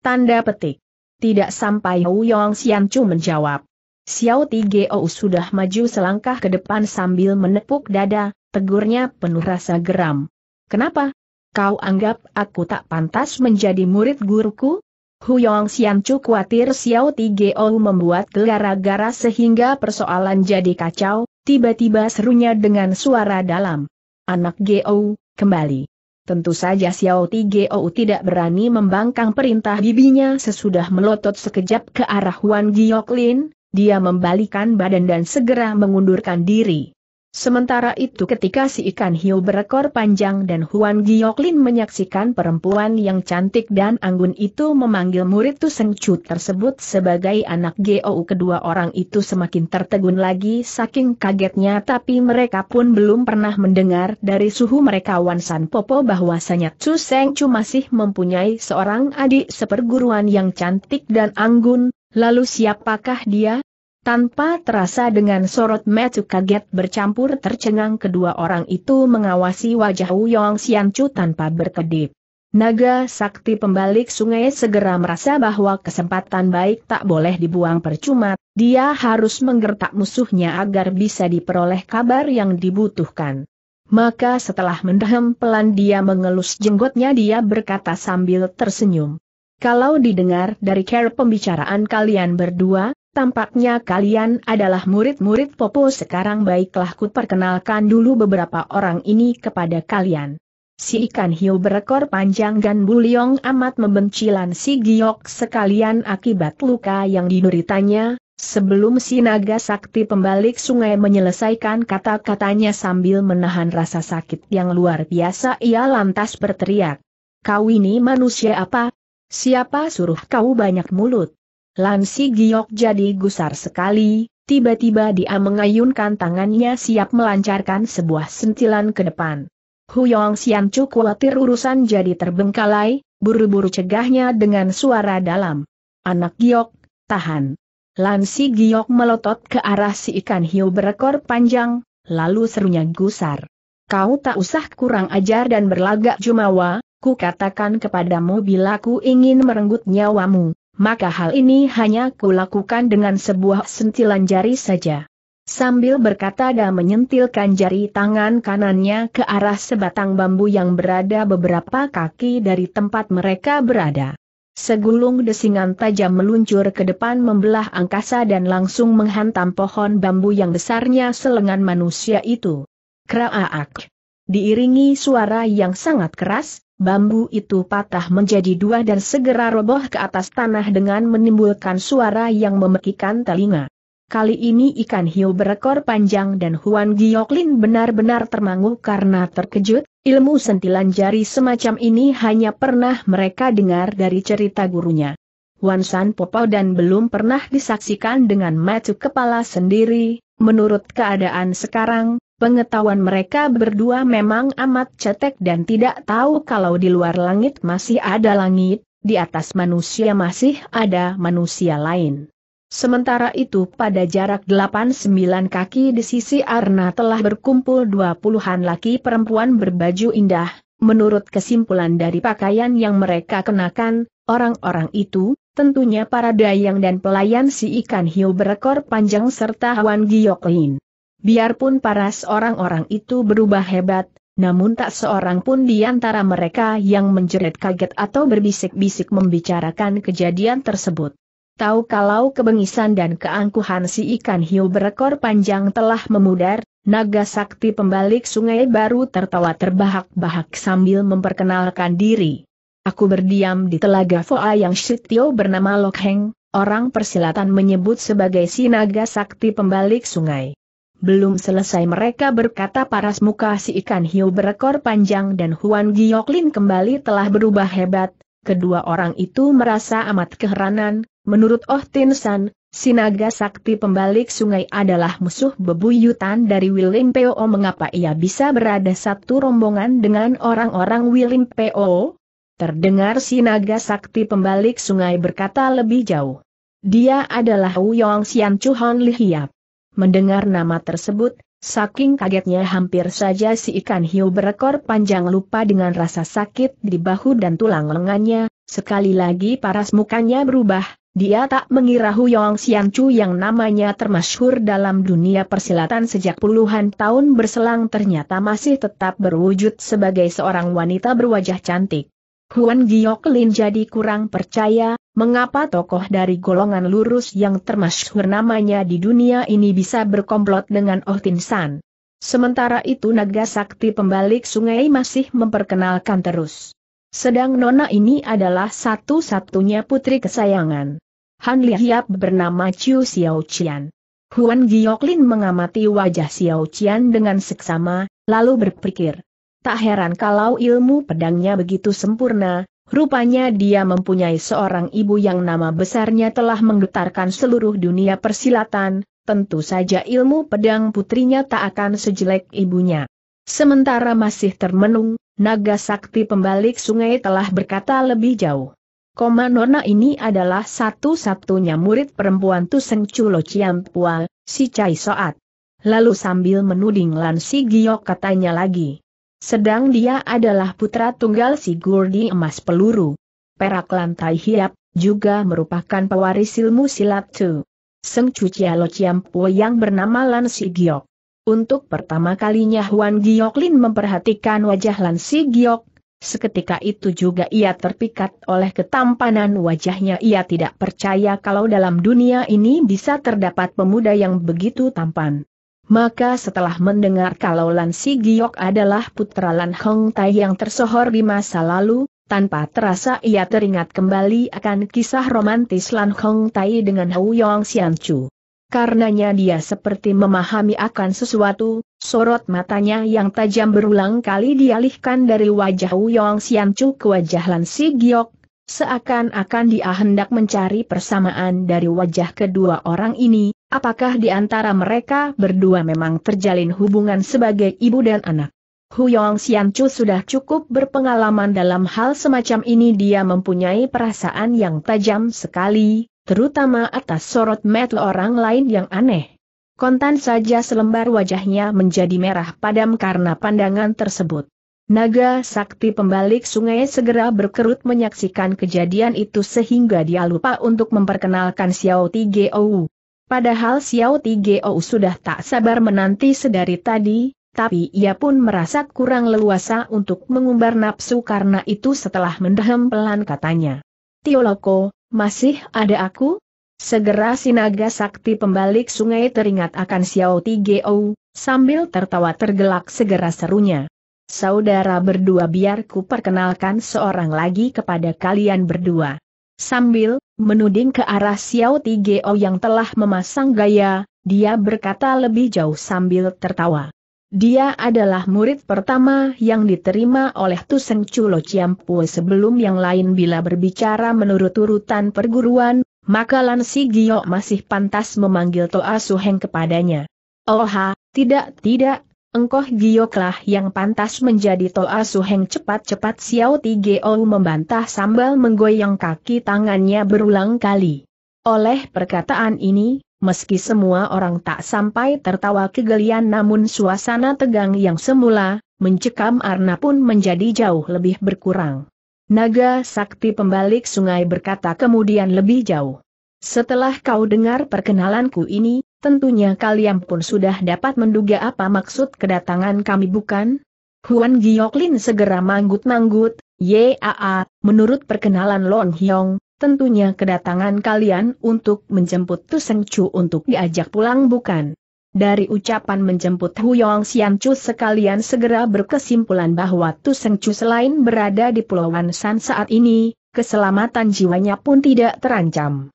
Tanda petik. Tidak sampai Yong Wuyong Chu menjawab. Xiao Tigeo sudah maju selangkah ke depan sambil menepuk dada, tegurnya penuh rasa geram. Kenapa? Kau anggap aku tak pantas menjadi murid guruku? Yong Huyong Chu khawatir Xiao Tigeo membuat gara-gara sehingga persoalan jadi kacau, tiba-tiba serunya dengan suara dalam. Anak Geo, kembali. Tentu saja Xiao Tigeo tidak berani membangkang perintah bibinya sesudah melotot sekejap ke arah Wan Gioklin, dia membalikan badan dan segera mengundurkan diri. Sementara itu ketika si ikan hiu berekor panjang dan Huan Gioklin menyaksikan perempuan yang cantik dan anggun itu memanggil murid Tu Seng Chu tersebut sebagai anak Gou kedua orang itu semakin tertegun lagi saking kagetnya tapi mereka pun belum pernah mendengar dari suhu mereka Wan San Popo bahwasanya Tu Seng Chu masih mempunyai seorang adik seperguruan yang cantik dan anggun, lalu siapakah dia? Tanpa terasa dengan sorot metu kaget bercampur tercengang kedua orang itu mengawasi wajah Uyong Xianchu tanpa berkedip. Naga sakti pembalik sungai segera merasa bahwa kesempatan baik tak boleh dibuang percuma, dia harus menggertak musuhnya agar bisa diperoleh kabar yang dibutuhkan. Maka setelah mendahem pelan dia mengelus jenggotnya dia berkata sambil tersenyum. Kalau didengar dari care pembicaraan kalian berdua, Tampaknya kalian adalah murid-murid Popo sekarang baiklah ku perkenalkan dulu beberapa orang ini kepada kalian. Si ikan hiu berekor panjang dan Buliong amat membenci Lan Si Giok sekalian akibat luka yang dideritanya, sebelum si naga sakti pembalik sungai menyelesaikan kata-katanya sambil menahan rasa sakit yang luar biasa ia lantas berteriak. Kau ini manusia apa? Siapa suruh kau banyak mulut? Lansi Giok jadi gusar sekali, tiba-tiba dia mengayunkan tangannya siap melancarkan sebuah sentilan ke depan. Huyong Sian Chu khawatir urusan jadi terbengkalai, buru-buru cegahnya dengan suara dalam. Anak Giok, tahan. Lansi Giok melotot ke arah si ikan hiu berekor panjang, lalu serunya gusar. Kau tak usah kurang ajar dan berlagak jumawa, ku katakan kepadamu bila ku ingin merenggut nyawamu maka hal ini hanya kulakukan dengan sebuah sentilan jari saja. Sambil berkata dan menyentilkan jari tangan kanannya ke arah sebatang bambu yang berada beberapa kaki dari tempat mereka berada. Segulung desingan tajam meluncur ke depan membelah angkasa dan langsung menghantam pohon bambu yang besarnya selengan manusia itu. Kraaak! Diiringi suara yang sangat keras, bambu itu patah menjadi dua dan segera roboh ke atas tanah dengan menimbulkan suara yang memekikan telinga. Kali ini ikan hiu berekor panjang dan Huan Gioklin benar-benar termangu karena terkejut, ilmu sentilan jari semacam ini hanya pernah mereka dengar dari cerita gurunya. Wan San Popo dan belum pernah disaksikan dengan matuk kepala sendiri, menurut keadaan sekarang, Pengetahuan mereka berdua memang amat cetek dan tidak tahu kalau di luar langit masih ada langit, di atas manusia masih ada manusia lain. Sementara itu pada jarak 8-9 kaki di sisi Arna telah berkumpul dua puluhan laki perempuan berbaju indah, menurut kesimpulan dari pakaian yang mereka kenakan, orang-orang itu, tentunya para dayang dan pelayan si ikan hiu berekor panjang serta Wan Gioklin. Biarpun paras orang-orang itu berubah hebat, namun tak seorang pun di antara mereka yang menjerit kaget atau berbisik-bisik membicarakan kejadian tersebut. Tahu kalau kebengisan dan keangkuhan si ikan hiu berekor panjang telah memudar, naga sakti pembalik sungai baru tertawa terbahak-bahak sambil memperkenalkan diri. Aku berdiam di telaga Foa yang Shitio bernama Lokheng, orang persilatan menyebut sebagai si naga sakti pembalik sungai. Belum selesai mereka berkata paras muka si ikan hiu berekor panjang dan Huan Gioklin kembali telah berubah hebat. Kedua orang itu merasa amat keheranan, menurut Oh Tin San, si sakti pembalik sungai adalah musuh bebuyutan dari Wilim P.O. mengapa ia bisa berada satu rombongan dengan orang-orang Wilim P.O.? Terdengar Sinaga sakti pembalik sungai berkata lebih jauh. Dia adalah Uyong Sian Chuhon Lihiap. Mendengar nama tersebut, saking kagetnya hampir saja si ikan hiu berekor panjang lupa dengan rasa sakit di bahu dan tulang lengannya, sekali lagi paras mukanya berubah, dia tak mengira Huyong Xian Chu yang namanya termasyhur dalam dunia persilatan sejak puluhan tahun berselang ternyata masih tetap berwujud sebagai seorang wanita berwajah cantik. Huan Giok Lin jadi kurang percaya, Mengapa tokoh dari golongan lurus yang termasyhur namanya di dunia ini bisa berkomplot dengan Oh Tin San? Sementara itu naga sakti pembalik sungai masih memperkenalkan terus. Sedang Nona ini adalah satu-satunya putri kesayangan. Han Lihiap bernama Chiu Xiao Qian. Huan Gioklin mengamati wajah Xiao Qian dengan seksama, lalu berpikir. Tak heran kalau ilmu pedangnya begitu sempurna, Rupanya dia mempunyai seorang ibu yang nama besarnya telah menggetarkan seluruh dunia persilatan, tentu saja ilmu pedang putrinya tak akan sejelek ibunya. Sementara masih termenung, naga sakti pembalik sungai telah berkata lebih jauh. Koma Nona ini adalah satu-satunya murid perempuan Tuseng Culo Ciampua, si Cai Soat. Lalu sambil menuding Lan Si Giok katanya lagi. Sedang dia adalah putra tunggal si Sigurdi Emas Peluru. Perak Lantai Hiap, juga merupakan pewaris ilmu silat Tu. Seng Cucia Lo Ciampu yang bernama Lan Giok. Untuk pertama kalinya Huan Lin memperhatikan wajah Lan Giok, seketika itu juga ia terpikat oleh ketampanan wajahnya ia tidak percaya kalau dalam dunia ini bisa terdapat pemuda yang begitu tampan. Maka setelah mendengar kalau Lan Si Giok adalah putra Lan Hong Tai yang tersohor di masa lalu, tanpa terasa ia teringat kembali akan kisah romantis Lan Hong Tai dengan Hou Yong Xian Chu. Karenanya dia seperti memahami akan sesuatu, sorot matanya yang tajam berulang kali dialihkan dari wajah Hou Yong Xian Chu ke wajah Lan Si Giok, seakan-akan dia hendak mencari persamaan dari wajah kedua orang ini, Apakah di antara mereka berdua memang terjalin hubungan sebagai ibu dan anak? Huyong Xianchu sudah cukup berpengalaman dalam hal semacam ini dia mempunyai perasaan yang tajam sekali, terutama atas sorot mata orang lain yang aneh. Kontan saja selembar wajahnya menjadi merah padam karena pandangan tersebut. Naga sakti pembalik sungai segera berkerut menyaksikan kejadian itu sehingga dia lupa untuk memperkenalkan Xiao Tigeou. Padahal Xiao Tigeo sudah tak sabar menanti sedari tadi, tapi ia pun merasa kurang leluasa untuk mengumbar nafsu karena itu setelah mendehem pelan katanya. Tioloko, masih ada aku? Segera sinaga sakti pembalik sungai teringat akan Xiao Tigeo, sambil tertawa tergelak segera serunya. Saudara berdua biar ku perkenalkan seorang lagi kepada kalian berdua. Sambil Menuding ke arah Xiao Tigeo yang telah memasang gaya, dia berkata lebih jauh sambil tertawa. Dia adalah murid pertama yang diterima oleh Tuseng Chulo Chiampu sebelum yang lain bila berbicara menurut urutan perguruan, maka Lan Si Gio masih pantas memanggil Toa Suheng kepadanya. Oha, oh tidak tidak, engkoh gioklah yang pantas menjadi Toa Suheng cepat-cepat Xiao Tigeo membantah sambal menggoyang kaki tangannya berulang kali. Oleh perkataan ini, meski semua orang tak sampai tertawa kegelian namun suasana tegang yang semula, mencekam Arna pun menjadi jauh lebih berkurang. Naga sakti pembalik sungai berkata kemudian lebih jauh. Setelah kau dengar perkenalanku ini, Tentunya kalian pun sudah dapat menduga apa maksud kedatangan kami bukan? Huan Gioklin segera manggut-manggut, Yaa, menurut perkenalan Lon Hyong, tentunya kedatangan kalian untuk menjemput Tu Chu untuk diajak pulang bukan? Dari ucapan menjemput Huyong Sian Chu sekalian segera berkesimpulan bahwa Tu Chu selain berada di Pulau San saat ini, keselamatan jiwanya pun tidak terancam.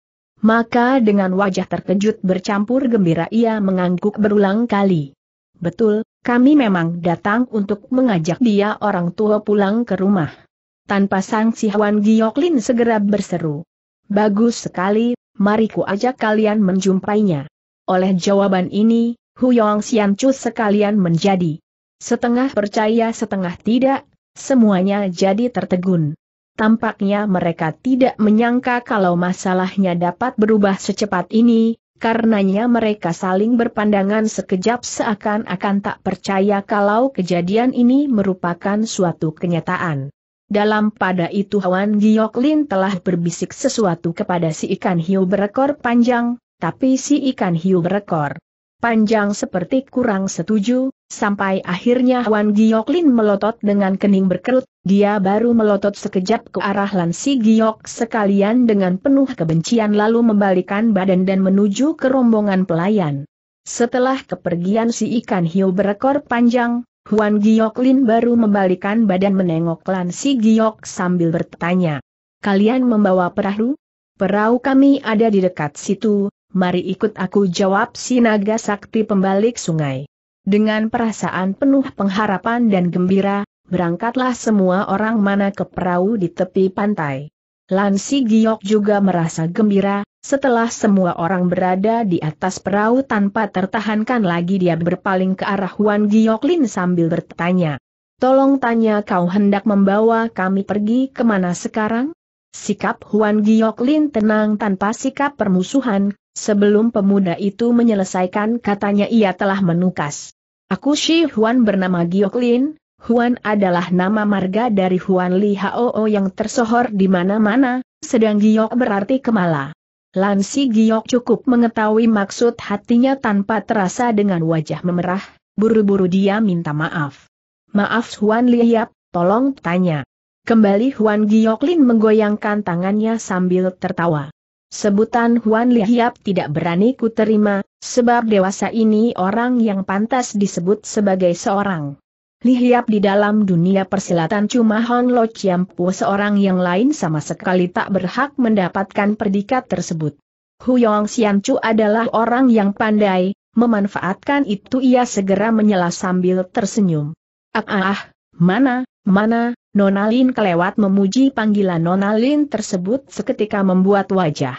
Maka dengan wajah terkejut bercampur gembira ia mengangguk berulang kali. Betul, kami memang datang untuk mengajak dia orang tua pulang ke rumah. Tanpa sangsi Hwan Gioklin segera berseru. Bagus sekali, mari ku ajak kalian menjumpainya. Oleh jawaban ini, Huyong Siancu sekalian menjadi setengah percaya setengah tidak, semuanya jadi tertegun. Tampaknya mereka tidak menyangka kalau masalahnya dapat berubah secepat ini, karenanya mereka saling berpandangan sekejap seakan-akan tak percaya kalau kejadian ini merupakan suatu kenyataan. Dalam pada itu Hwan Gioklin telah berbisik sesuatu kepada si ikan hiu berekor panjang, tapi si ikan hiu berekor panjang seperti kurang setuju, Sampai akhirnya Wan Gioklin melotot dengan kening berkerut, dia baru melotot sekejap ke arah Lansi Giok sekalian dengan penuh kebencian lalu membalikan badan dan menuju ke rombongan pelayan. Setelah kepergian si ikan hiu berekor panjang, Huan Gioklin baru membalikan badan menengok Lansi Giok sambil bertanya. Kalian membawa perahu? Perahu kami ada di dekat situ, mari ikut aku jawab si naga sakti pembalik sungai. Dengan perasaan penuh pengharapan dan gembira, berangkatlah semua orang mana ke perahu di tepi pantai. Lansi Giok juga merasa gembira, setelah semua orang berada di atas perahu tanpa tertahankan lagi dia berpaling ke arah Huan Giok Lin sambil bertanya. Tolong tanya kau hendak membawa kami pergi kemana sekarang? Sikap Huan Giok Lin tenang tanpa sikap permusuhan, Sebelum pemuda itu menyelesaikan katanya ia telah menukas. Aku Shi Huan bernama Giok Lin, Huan adalah nama marga dari Huan Li Hao yang tersohor di mana-mana, sedang Giok berarti kemala. Lansi Giok cukup mengetahui maksud hatinya tanpa terasa dengan wajah memerah, buru-buru dia minta maaf. Maaf Huan Li Yap, tolong tanya. Kembali Huan Giok Lin menggoyangkan tangannya sambil tertawa. Sebutan Huan Lihiap tidak berani ku terima, sebab dewasa ini orang yang pantas disebut sebagai seorang. Lihiap di dalam dunia persilatan cuma Hon Lo Chiampu seorang yang lain sama sekali tak berhak mendapatkan predikat tersebut. Huyong Xianchu adalah orang yang pandai, memanfaatkan itu ia segera menyela sambil tersenyum. Ah ah, ah mana, mana, Nonalin kelewat memuji panggilan Nonalin tersebut seketika membuat wajah.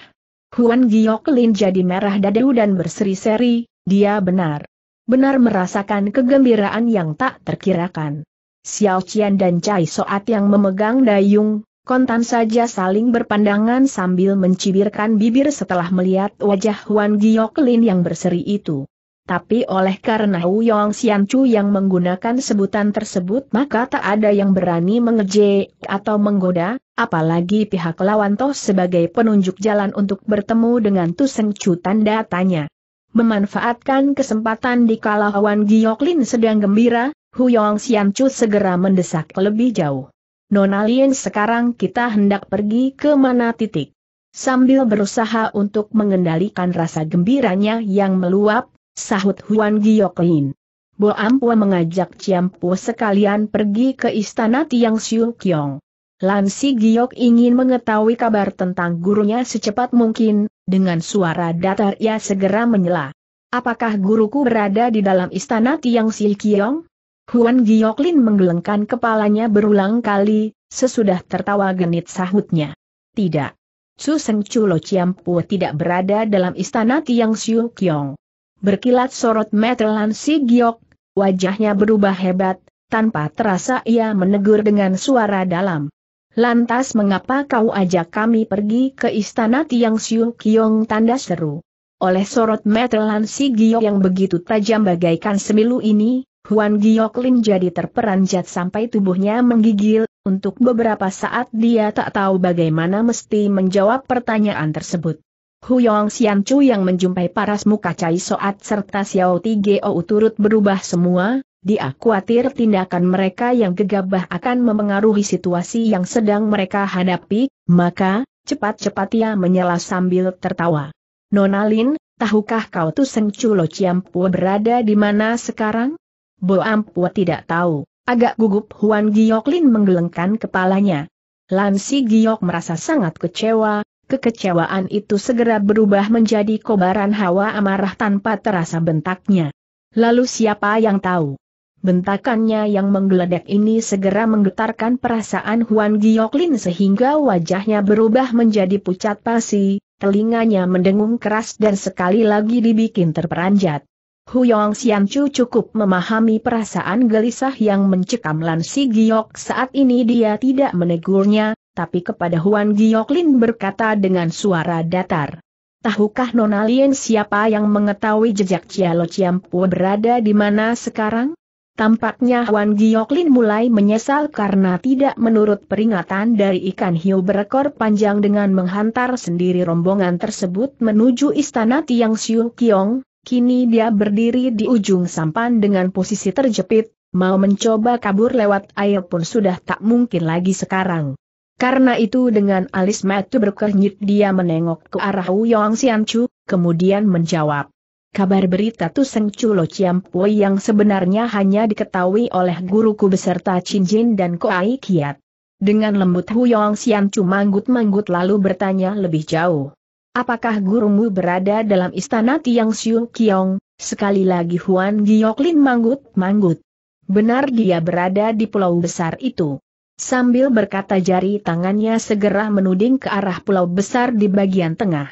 Huan Giok Lin jadi merah dadau dan berseri-seri, dia benar. Benar merasakan kegembiraan yang tak terkirakan. Xiao Qian dan Cai Soat yang memegang dayung, kontan saja saling berpandangan sambil mencibirkan bibir setelah melihat wajah Huan Giok Lin yang berseri itu tapi oleh karena Uyong Xianchu yang menggunakan sebutan tersebut maka tak ada yang berani mengejek atau menggoda, apalagi pihak lawan Toh sebagai penunjuk jalan untuk bertemu dengan Tu Seng Chu tanda tanya. Memanfaatkan kesempatan di kala lawan sedang gembira, Huyong Xianchu segera mendesak lebih jauh. Nona Lien sekarang kita hendak pergi ke mana titik. Sambil berusaha untuk mengendalikan rasa gembiranya yang meluap, Sahut Huan Giyoklin. Bo Ampua mengajak Ciampu sekalian pergi ke istana Tiang Siu Kiong. Lansi Giok ingin mengetahui kabar tentang gurunya secepat mungkin, dengan suara datar ia segera menyela. Apakah guruku berada di dalam istana Tiang Siu Huan Gioklin menggelengkan kepalanya berulang kali, sesudah tertawa genit sahutnya. Tidak. Su Seng Chulo Ciampu tidak berada dalam istana Tiang Siu berkilat sorot metelan si giok, wajahnya berubah hebat, tanpa terasa ia menegur dengan suara dalam. Lantas mengapa kau ajak kami pergi ke istana Tiang Siu Kiong tanda seru? Oleh sorot metelan si giok yang begitu tajam bagaikan semilu ini, Huan Giok Lin jadi terperanjat sampai tubuhnya menggigil, untuk beberapa saat dia tak tahu bagaimana mesti menjawab pertanyaan tersebut. Huyong Xian Chu yang menjumpai paras muka Cai Soat serta Xiao Tigeo turut berubah semua, dia khawatir tindakan mereka yang gegabah akan memengaruhi situasi yang sedang mereka hadapi, maka, cepat-cepat ia menyela sambil tertawa. Nona Lin, tahukah kau tuh Seng Chulo berada di mana sekarang? Bo Ampua tidak tahu, agak gugup Huan Giok Lin menggelengkan kepalanya. Lansi Giok merasa sangat kecewa, Kekecewaan itu segera berubah menjadi kobaran hawa amarah tanpa terasa bentaknya. Lalu siapa yang tahu? Bentakannya yang menggeledek ini segera menggetarkan perasaan Huan Gioklin sehingga wajahnya berubah menjadi pucat pasi, telinganya mendengung keras dan sekali lagi dibikin terperanjat. Huyong Xianchu cukup memahami perasaan gelisah yang mencekam Lan Si Giok saat ini dia tidak menegurnya, tapi kepada Huan Gioklin berkata dengan suara datar. Tahukah Nona Lien siapa yang mengetahui jejak Cialo Ciampu berada di mana sekarang? Tampaknya Huan Gioklin mulai menyesal karena tidak menurut peringatan dari ikan hiu berekor panjang dengan menghantar sendiri rombongan tersebut menuju istana Tiang Siu Kiong, kini dia berdiri di ujung sampan dengan posisi terjepit, mau mencoba kabur lewat air pun sudah tak mungkin lagi sekarang. Karena itu dengan alis mata berkernyit dia menengok ke arah Wuyong Chu, kemudian menjawab. Kabar berita Tuseng Culo Ciampui yang sebenarnya hanya diketahui oleh guruku beserta Jin dan Koai Kiat. Dengan lembut Huyong Chu manggut-manggut lalu bertanya lebih jauh. Apakah gurumu berada dalam istana Tiang Siu Kiong? Sekali lagi Huan Gioklin manggut-manggut. Benar dia berada di pulau besar itu. Sambil berkata jari tangannya segera menuding ke arah pulau besar di bagian tengah.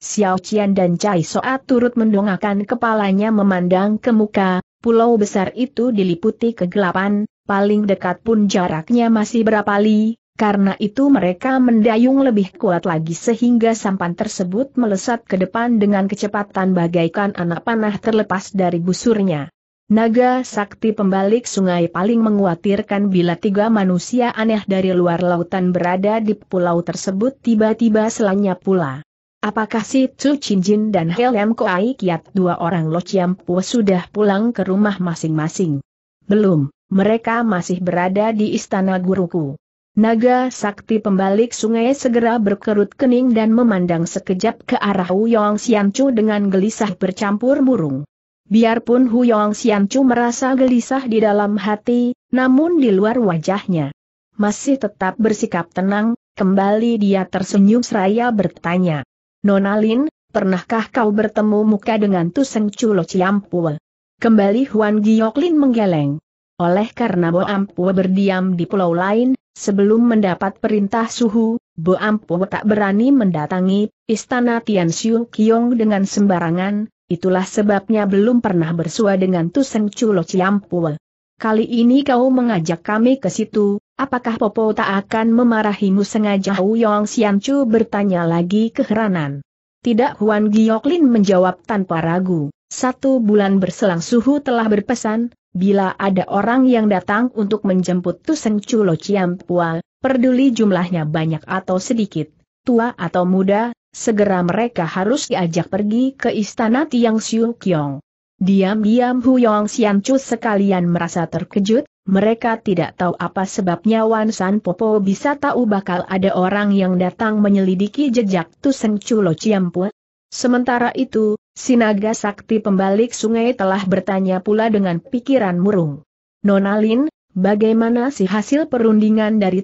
Xiao Qian dan Cai Soat turut mendongakkan kepalanya memandang ke muka, pulau besar itu diliputi kegelapan, paling dekat pun jaraknya masih berapa li, karena itu mereka mendayung lebih kuat lagi sehingga sampan tersebut melesat ke depan dengan kecepatan bagaikan anak panah terlepas dari busurnya. Naga sakti pembalik sungai paling menguatirkan bila tiga manusia aneh dari luar lautan berada di pulau tersebut tiba-tiba selanya pula. Apakah si Tsu Chinjin dan Helm Koai Kiat dua orang Lo Chiampu sudah pulang ke rumah masing-masing? Belum, mereka masih berada di istana guruku. Naga sakti pembalik sungai segera berkerut kening dan memandang sekejap ke arah Uyong Siancu dengan gelisah bercampur murung. Biarpun Hu Huyong Xiangcu merasa gelisah di dalam hati, namun di luar wajahnya masih tetap bersikap tenang, kembali dia tersenyum seraya bertanya. Nonalin, pernahkah kau bertemu muka dengan Tu Seng Culo Ciampua? Kembali Huan Gioklin menggeleng. Oleh karena Bo Ampua berdiam di pulau lain, sebelum mendapat perintah suhu, Bo Ampua tak berani mendatangi istana Tian Siu Kiong dengan sembarangan, Itulah sebabnya belum pernah bersua dengan Tuseng Culo Ciampul. Kali ini kau mengajak kami ke situ, apakah Popo tak akan memarahimu sengaja Huyong Chu bertanya lagi keheranan. Tidak Huan Gioklin menjawab tanpa ragu. Satu bulan berselang Suhu telah berpesan, bila ada orang yang datang untuk menjemput Tuseng Culo Ciampua, peduli jumlahnya banyak atau sedikit, tua atau muda, Segera mereka harus diajak pergi ke istana Tiang Siu Kiong. Diam-diam Yong Sian Chu sekalian merasa terkejut, mereka tidak tahu apa sebabnya Wan San Popo bisa tahu bakal ada orang yang datang menyelidiki jejak Lo Chiam Pu. Sementara itu, Sinaga Sakti pembalik sungai telah bertanya pula dengan pikiran murung. Nonalin, bagaimana sih hasil perundingan dari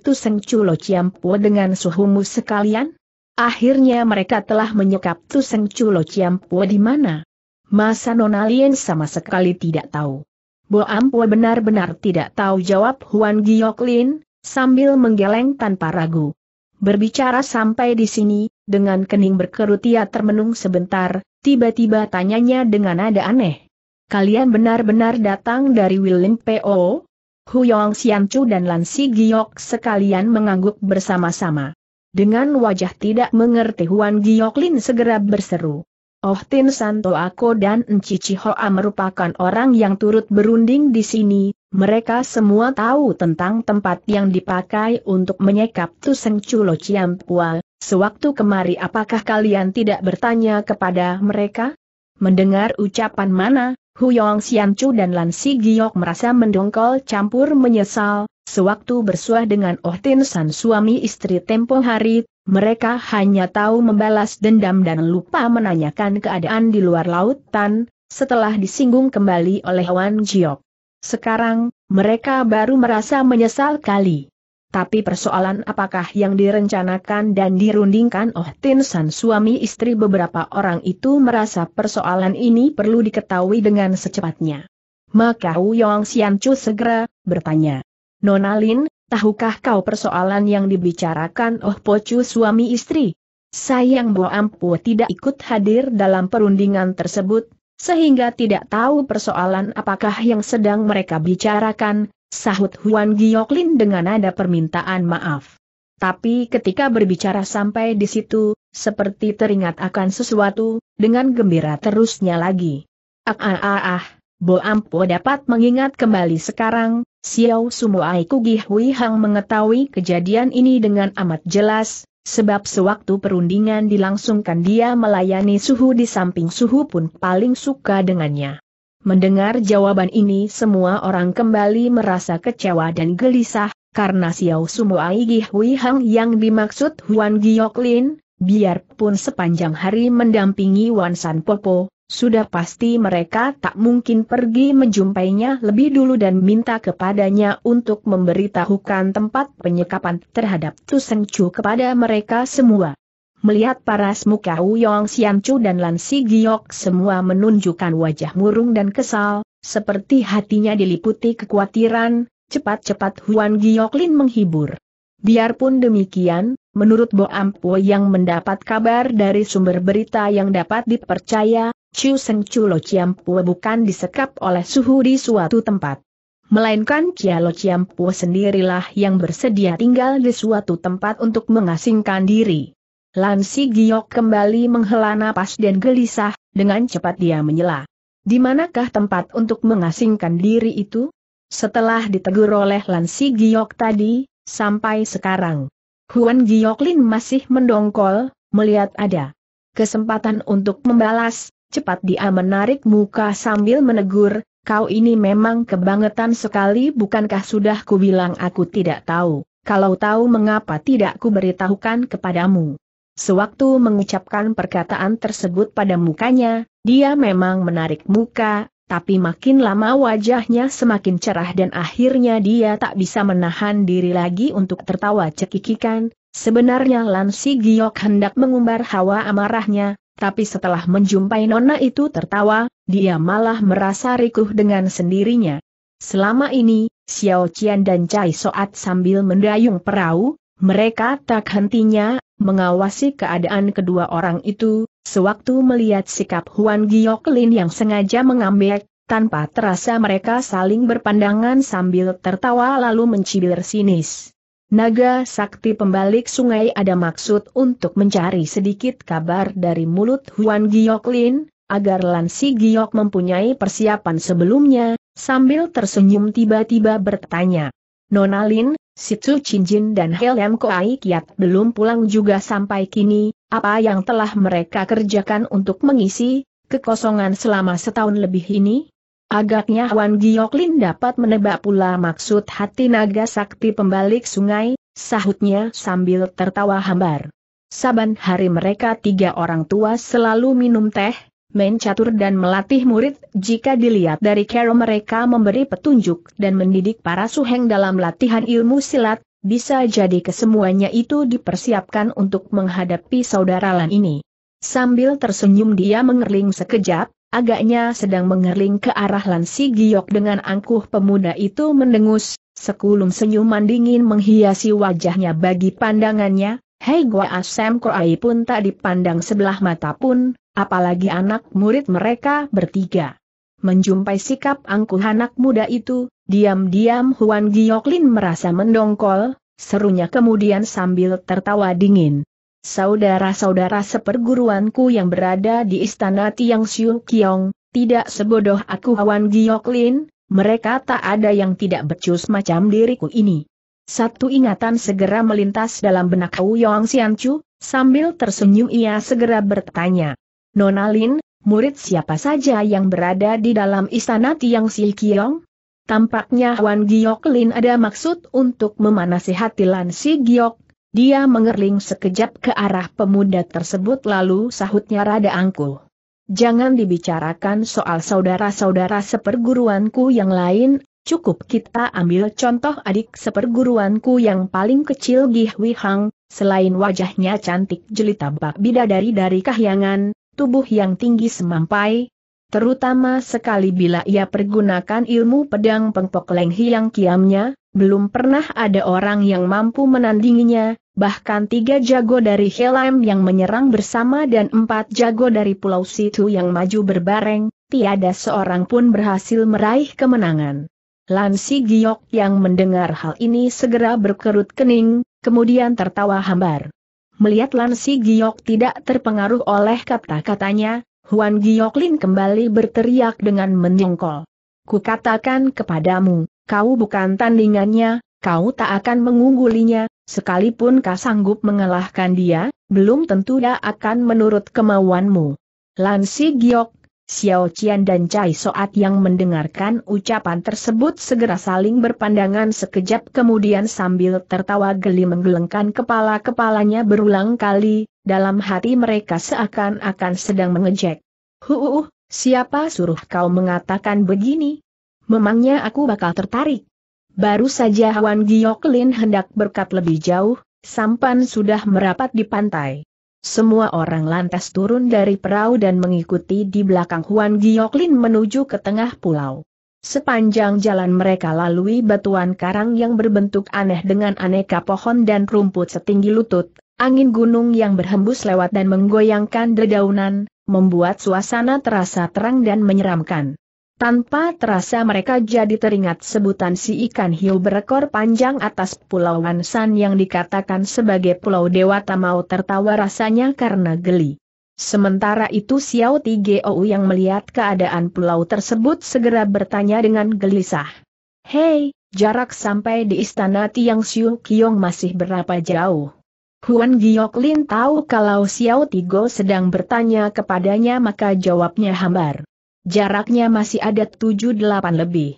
Lo Chiam Pu dengan suhumu sekalian? Akhirnya mereka telah menyekap Tuseng Culo Ciampua di mana. Masa Nona Lien sama sekali tidak tahu. Bo Ampua benar-benar tidak tahu jawab Huan Gioklin, sambil menggeleng tanpa ragu. Berbicara sampai di sini, dengan kening berkerut ia termenung sebentar, tiba-tiba tanyanya dengan nada aneh. Kalian benar-benar datang dari Wilin P.O.? Huyong Siancu dan Lansi Giok sekalian mengangguk bersama-sama. Dengan wajah tidak mengerti Huan Gioklin segera berseru. Oh Tin Santo Ako dan Enci Hoa merupakan orang yang turut berunding di sini, mereka semua tahu tentang tempat yang dipakai untuk menyekap Tuseng Culo Ciampua, sewaktu kemari apakah kalian tidak bertanya kepada mereka? Mendengar ucapan mana, Huyong Xianchu dan Lan Si Giok merasa mendongkol campur menyesal, sewaktu bersuah dengan Oh Tin San suami istri tempo hari, mereka hanya tahu membalas dendam dan lupa menanyakan keadaan di luar lautan, setelah disinggung kembali oleh Wan Giok. Sekarang, mereka baru merasa menyesal kali. Tapi persoalan apakah yang direncanakan dan dirundingkan Oh Tin San suami istri beberapa orang itu merasa persoalan ini perlu diketahui dengan secepatnya. Maka Yong Sian Chu segera bertanya, Nona Lin, tahukah kau persoalan yang dibicarakan Oh Po Chu suami istri? Sayang Bo Ampu tidak ikut hadir dalam perundingan tersebut, sehingga tidak tahu persoalan apakah yang sedang mereka bicarakan, Sahut Huan Gioklin dengan nada permintaan maaf. Tapi ketika berbicara sampai di situ, seperti teringat akan sesuatu, dengan gembira terusnya lagi. Ah ah ah ah, Bo Ampo dapat mengingat kembali sekarang, Xiao Sumuai Kugi Hui Hang mengetahui kejadian ini dengan amat jelas, sebab sewaktu perundingan dilangsungkan dia melayani suhu di samping suhu pun paling suka dengannya. Mendengar jawaban ini semua orang kembali merasa kecewa dan gelisah, karena Xiao Sumo Aigi Hui Hang yang dimaksud Huan Giok biarpun sepanjang hari mendampingi Wan San Popo, sudah pasti mereka tak mungkin pergi menjumpainya lebih dulu dan minta kepadanya untuk memberitahukan tempat penyekapan terhadap Tuseng Chu kepada mereka semua. Melihat paras muka Uyong Chu dan Lan Si Giok semua menunjukkan wajah murung dan kesal, seperti hatinya diliputi kekhawatiran, cepat-cepat Huan Giok Lin menghibur. Biarpun demikian, menurut Bo Ampo yang mendapat kabar dari sumber berita yang dapat dipercaya, Chu Seng Chu Lo Chiampu bukan disekap oleh suhu di suatu tempat. Melainkan Chia Lo Chiampu sendirilah yang bersedia tinggal di suatu tempat untuk mengasingkan diri. Lansi Giok kembali menghela napas dan gelisah, dengan cepat dia menyela. Di manakah tempat untuk mengasingkan diri itu? Setelah ditegur oleh Lansi Giok tadi, sampai sekarang. Huan Lin masih mendongkol, melihat ada kesempatan untuk membalas, cepat dia menarik muka sambil menegur, kau ini memang kebangetan sekali bukankah sudah kubilang aku tidak tahu, kalau tahu mengapa tidak kuberitahukan kepadamu. Sewaktu mengucapkan perkataan tersebut pada mukanya, dia memang menarik muka, tapi makin lama wajahnya semakin cerah dan akhirnya dia tak bisa menahan diri lagi untuk tertawa cekikikan. Sebenarnya Lansi Giok hendak mengumbar hawa amarahnya, tapi setelah menjumpai nona itu tertawa, dia malah merasa rikuh dengan sendirinya. Selama ini, Xiao Qian dan Cai Soat sambil mendayung perahu, mereka tak hentinya mengawasi keadaan kedua orang itu, sewaktu melihat sikap Huan Gioklin yang sengaja mengambek, tanpa terasa mereka saling berpandangan sambil tertawa lalu mencibir sinis. Naga sakti pembalik sungai ada maksud untuk mencari sedikit kabar dari mulut Huan Gioklin, agar Lansi Giok mempunyai persiapan sebelumnya, sambil tersenyum tiba-tiba bertanya. Nona Lin, Situ Cincin dan Helm Koai Kiat belum pulang juga sampai kini, apa yang telah mereka kerjakan untuk mengisi kekosongan selama setahun lebih ini? Agaknya Wan Gioklin dapat menebak pula maksud hati naga sakti pembalik sungai, sahutnya sambil tertawa hambar. Saban hari mereka tiga orang tua selalu minum teh, main catur dan melatih murid, jika dilihat dari cara mereka memberi petunjuk dan mendidik para suheng dalam latihan ilmu silat, bisa jadi kesemuanya itu dipersiapkan untuk menghadapi saudara Lan ini. Sambil tersenyum dia mengerling sekejap, agaknya sedang mengerling ke arah Lan Si Giok dengan angkuh pemuda itu mendengus, sekulum senyuman dingin menghiasi wajahnya bagi pandangannya, Hei Gua Asam Koai pun tak dipandang sebelah mata pun, apalagi anak murid mereka bertiga. Menjumpai sikap angkuh anak muda itu, diam-diam Huan Gioklin merasa mendongkol, serunya kemudian sambil tertawa dingin. Saudara-saudara seperguruanku yang berada di istana Tiang Siu Kiong, tidak sebodoh aku Huan Gioklin, mereka tak ada yang tidak becus macam diriku ini. Satu ingatan segera melintas dalam benak Wu Yong Chu, sambil tersenyum ia segera bertanya. Nonalin, murid siapa saja yang berada di dalam istana Tiang Silkiong? Tampaknya Wan Giok Lin ada maksud untuk memanasi hati Lan Si Giok. Dia mengerling sekejap ke arah pemuda tersebut lalu sahutnya rada angkuh. Jangan dibicarakan soal saudara-saudara seperguruanku yang lain, cukup kita ambil contoh adik seperguruanku yang paling kecil Gih Wihang, selain wajahnya cantik jelita bak bidadari dari kahyangan, tubuh yang tinggi semampai, terutama sekali bila ia pergunakan ilmu pedang pengpok Leng Hiang Kiamnya, belum pernah ada orang yang mampu menandinginya, bahkan tiga jago dari Helam yang menyerang bersama dan empat jago dari Pulau Situ yang maju berbareng, tiada seorang pun berhasil meraih kemenangan. Lansi Giok yang mendengar hal ini segera berkerut kening, kemudian tertawa hambar. Melihat Lan Si Giok tidak terpengaruh oleh kata-katanya, Huan Lin kembali berteriak dengan menyongkol. katakan kepadamu, kau bukan tandingannya, kau tak akan mengunggulinya, sekalipun kau sanggup mengalahkan dia, belum tentu dia akan menurut kemauanmu. Lan Si Giok Xiao Qian dan Cai Soat yang mendengarkan ucapan tersebut segera saling berpandangan sekejap kemudian sambil tertawa geli menggelengkan kepala-kepalanya berulang kali, dalam hati mereka seakan-akan sedang mengejek. Huuuh, siapa suruh kau mengatakan begini? Memangnya aku bakal tertarik? Baru saja Wan Gioklin hendak berkat lebih jauh, sampan sudah merapat di pantai. Semua orang lantas turun dari perahu dan mengikuti di belakang Huan Gioklin menuju ke tengah pulau. Sepanjang jalan mereka lalui batuan karang yang berbentuk aneh dengan aneka pohon dan rumput setinggi lutut, angin gunung yang berhembus lewat dan menggoyangkan dedaunan, membuat suasana terasa terang dan menyeramkan. Tanpa terasa mereka jadi teringat sebutan si ikan hiu berekor panjang atas Pulau Wansan yang dikatakan sebagai Pulau Dewata mau tertawa rasanya karena geli. Sementara itu Xiao Tigeo yang melihat keadaan pulau tersebut segera bertanya dengan gelisah. Hei, jarak sampai di istana Tiang Siu Kiong masih berapa jauh? Huan Giok Lin tahu kalau Xiao Ti Tigo sedang bertanya kepadanya maka jawabnya hambar jaraknya masih ada 7-8 lebih.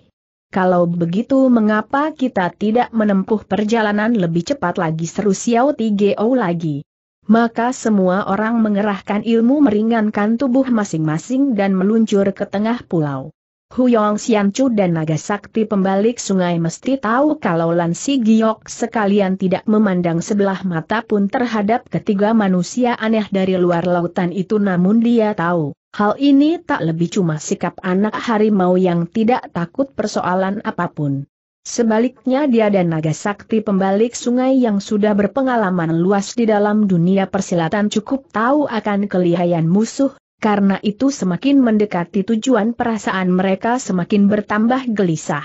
Kalau begitu mengapa kita tidak menempuh perjalanan lebih cepat lagi seru Xiao Tigeo lagi? Maka semua orang mengerahkan ilmu meringankan tubuh masing-masing dan meluncur ke tengah pulau. Huyong Xianchu dan naga sakti pembalik sungai mesti tahu kalau Lan Si Giok sekalian tidak memandang sebelah mata pun terhadap ketiga manusia aneh dari luar lautan itu namun dia tahu. Hal ini tak lebih cuma sikap anak harimau yang tidak takut persoalan apapun. Sebaliknya dia dan naga sakti pembalik sungai yang sudah berpengalaman luas di dalam dunia persilatan cukup tahu akan kelihayan musuh, karena itu semakin mendekati tujuan perasaan mereka semakin bertambah gelisah.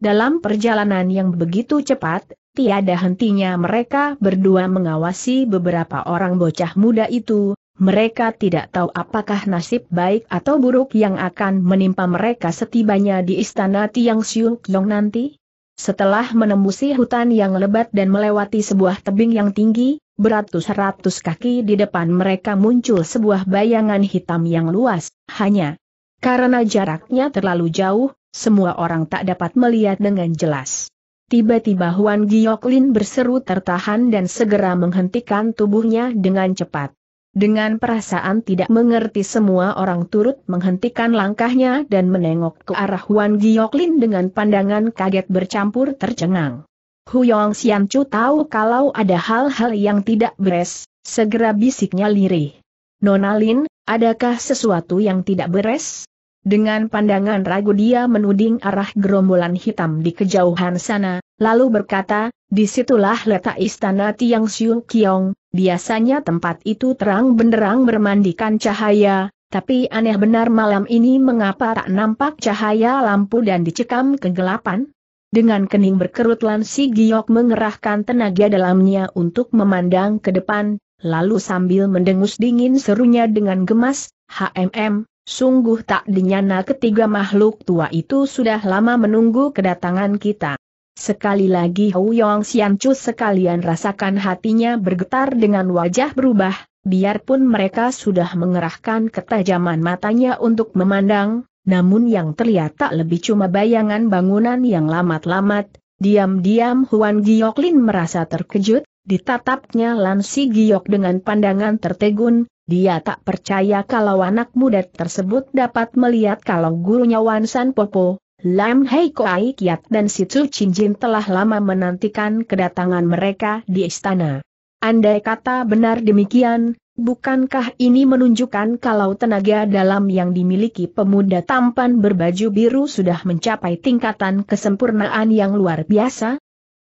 Dalam perjalanan yang begitu cepat, tiada hentinya mereka berdua mengawasi beberapa orang bocah muda itu, mereka tidak tahu apakah nasib baik atau buruk yang akan menimpa mereka setibanya di istana Tiang Siu nanti. Setelah menembusi hutan yang lebat dan melewati sebuah tebing yang tinggi, beratus-ratus kaki di depan mereka muncul sebuah bayangan hitam yang luas, hanya karena jaraknya terlalu jauh, semua orang tak dapat melihat dengan jelas. Tiba-tiba Huan Gioklin berseru tertahan dan segera menghentikan tubuhnya dengan cepat. Dengan perasaan tidak mengerti semua orang turut menghentikan langkahnya dan menengok ke arah Huan Gioklin dengan pandangan kaget bercampur tercengang. Huyong Xianchu tahu kalau ada hal-hal yang tidak beres, segera bisiknya lirih. Nonalin, adakah sesuatu yang tidak beres? Dengan pandangan ragu dia menuding arah gerombolan hitam di kejauhan sana, lalu berkata, disitulah letak istana Tiang Siung Kiong, Biasanya tempat itu terang benderang bermandikan cahaya, tapi aneh benar malam ini mengapa tak nampak cahaya lampu dan dicekam kegelapan? Dengan kening berkerut Lan Giok mengerahkan tenaga dalamnya untuk memandang ke depan, lalu sambil mendengus dingin serunya dengan gemas, HMM, sungguh tak dinyana ketiga makhluk tua itu sudah lama menunggu kedatangan kita. Sekali lagi Hou Houyong Chu sekalian rasakan hatinya bergetar dengan wajah berubah, biarpun mereka sudah mengerahkan ketajaman matanya untuk memandang, namun yang terlihat tak lebih cuma bayangan bangunan yang lamat-lamat, diam-diam Huan Gioklin merasa terkejut, ditatapnya Lansi Giok dengan pandangan tertegun, dia tak percaya kalau anak muda tersebut dapat melihat kalau gurunya Wansan Popo, Lam Hei Koai Kiat dan Situ Cinjin telah lama menantikan kedatangan mereka di istana. Andai kata benar demikian, bukankah ini menunjukkan kalau tenaga dalam yang dimiliki pemuda tampan berbaju biru sudah mencapai tingkatan kesempurnaan yang luar biasa?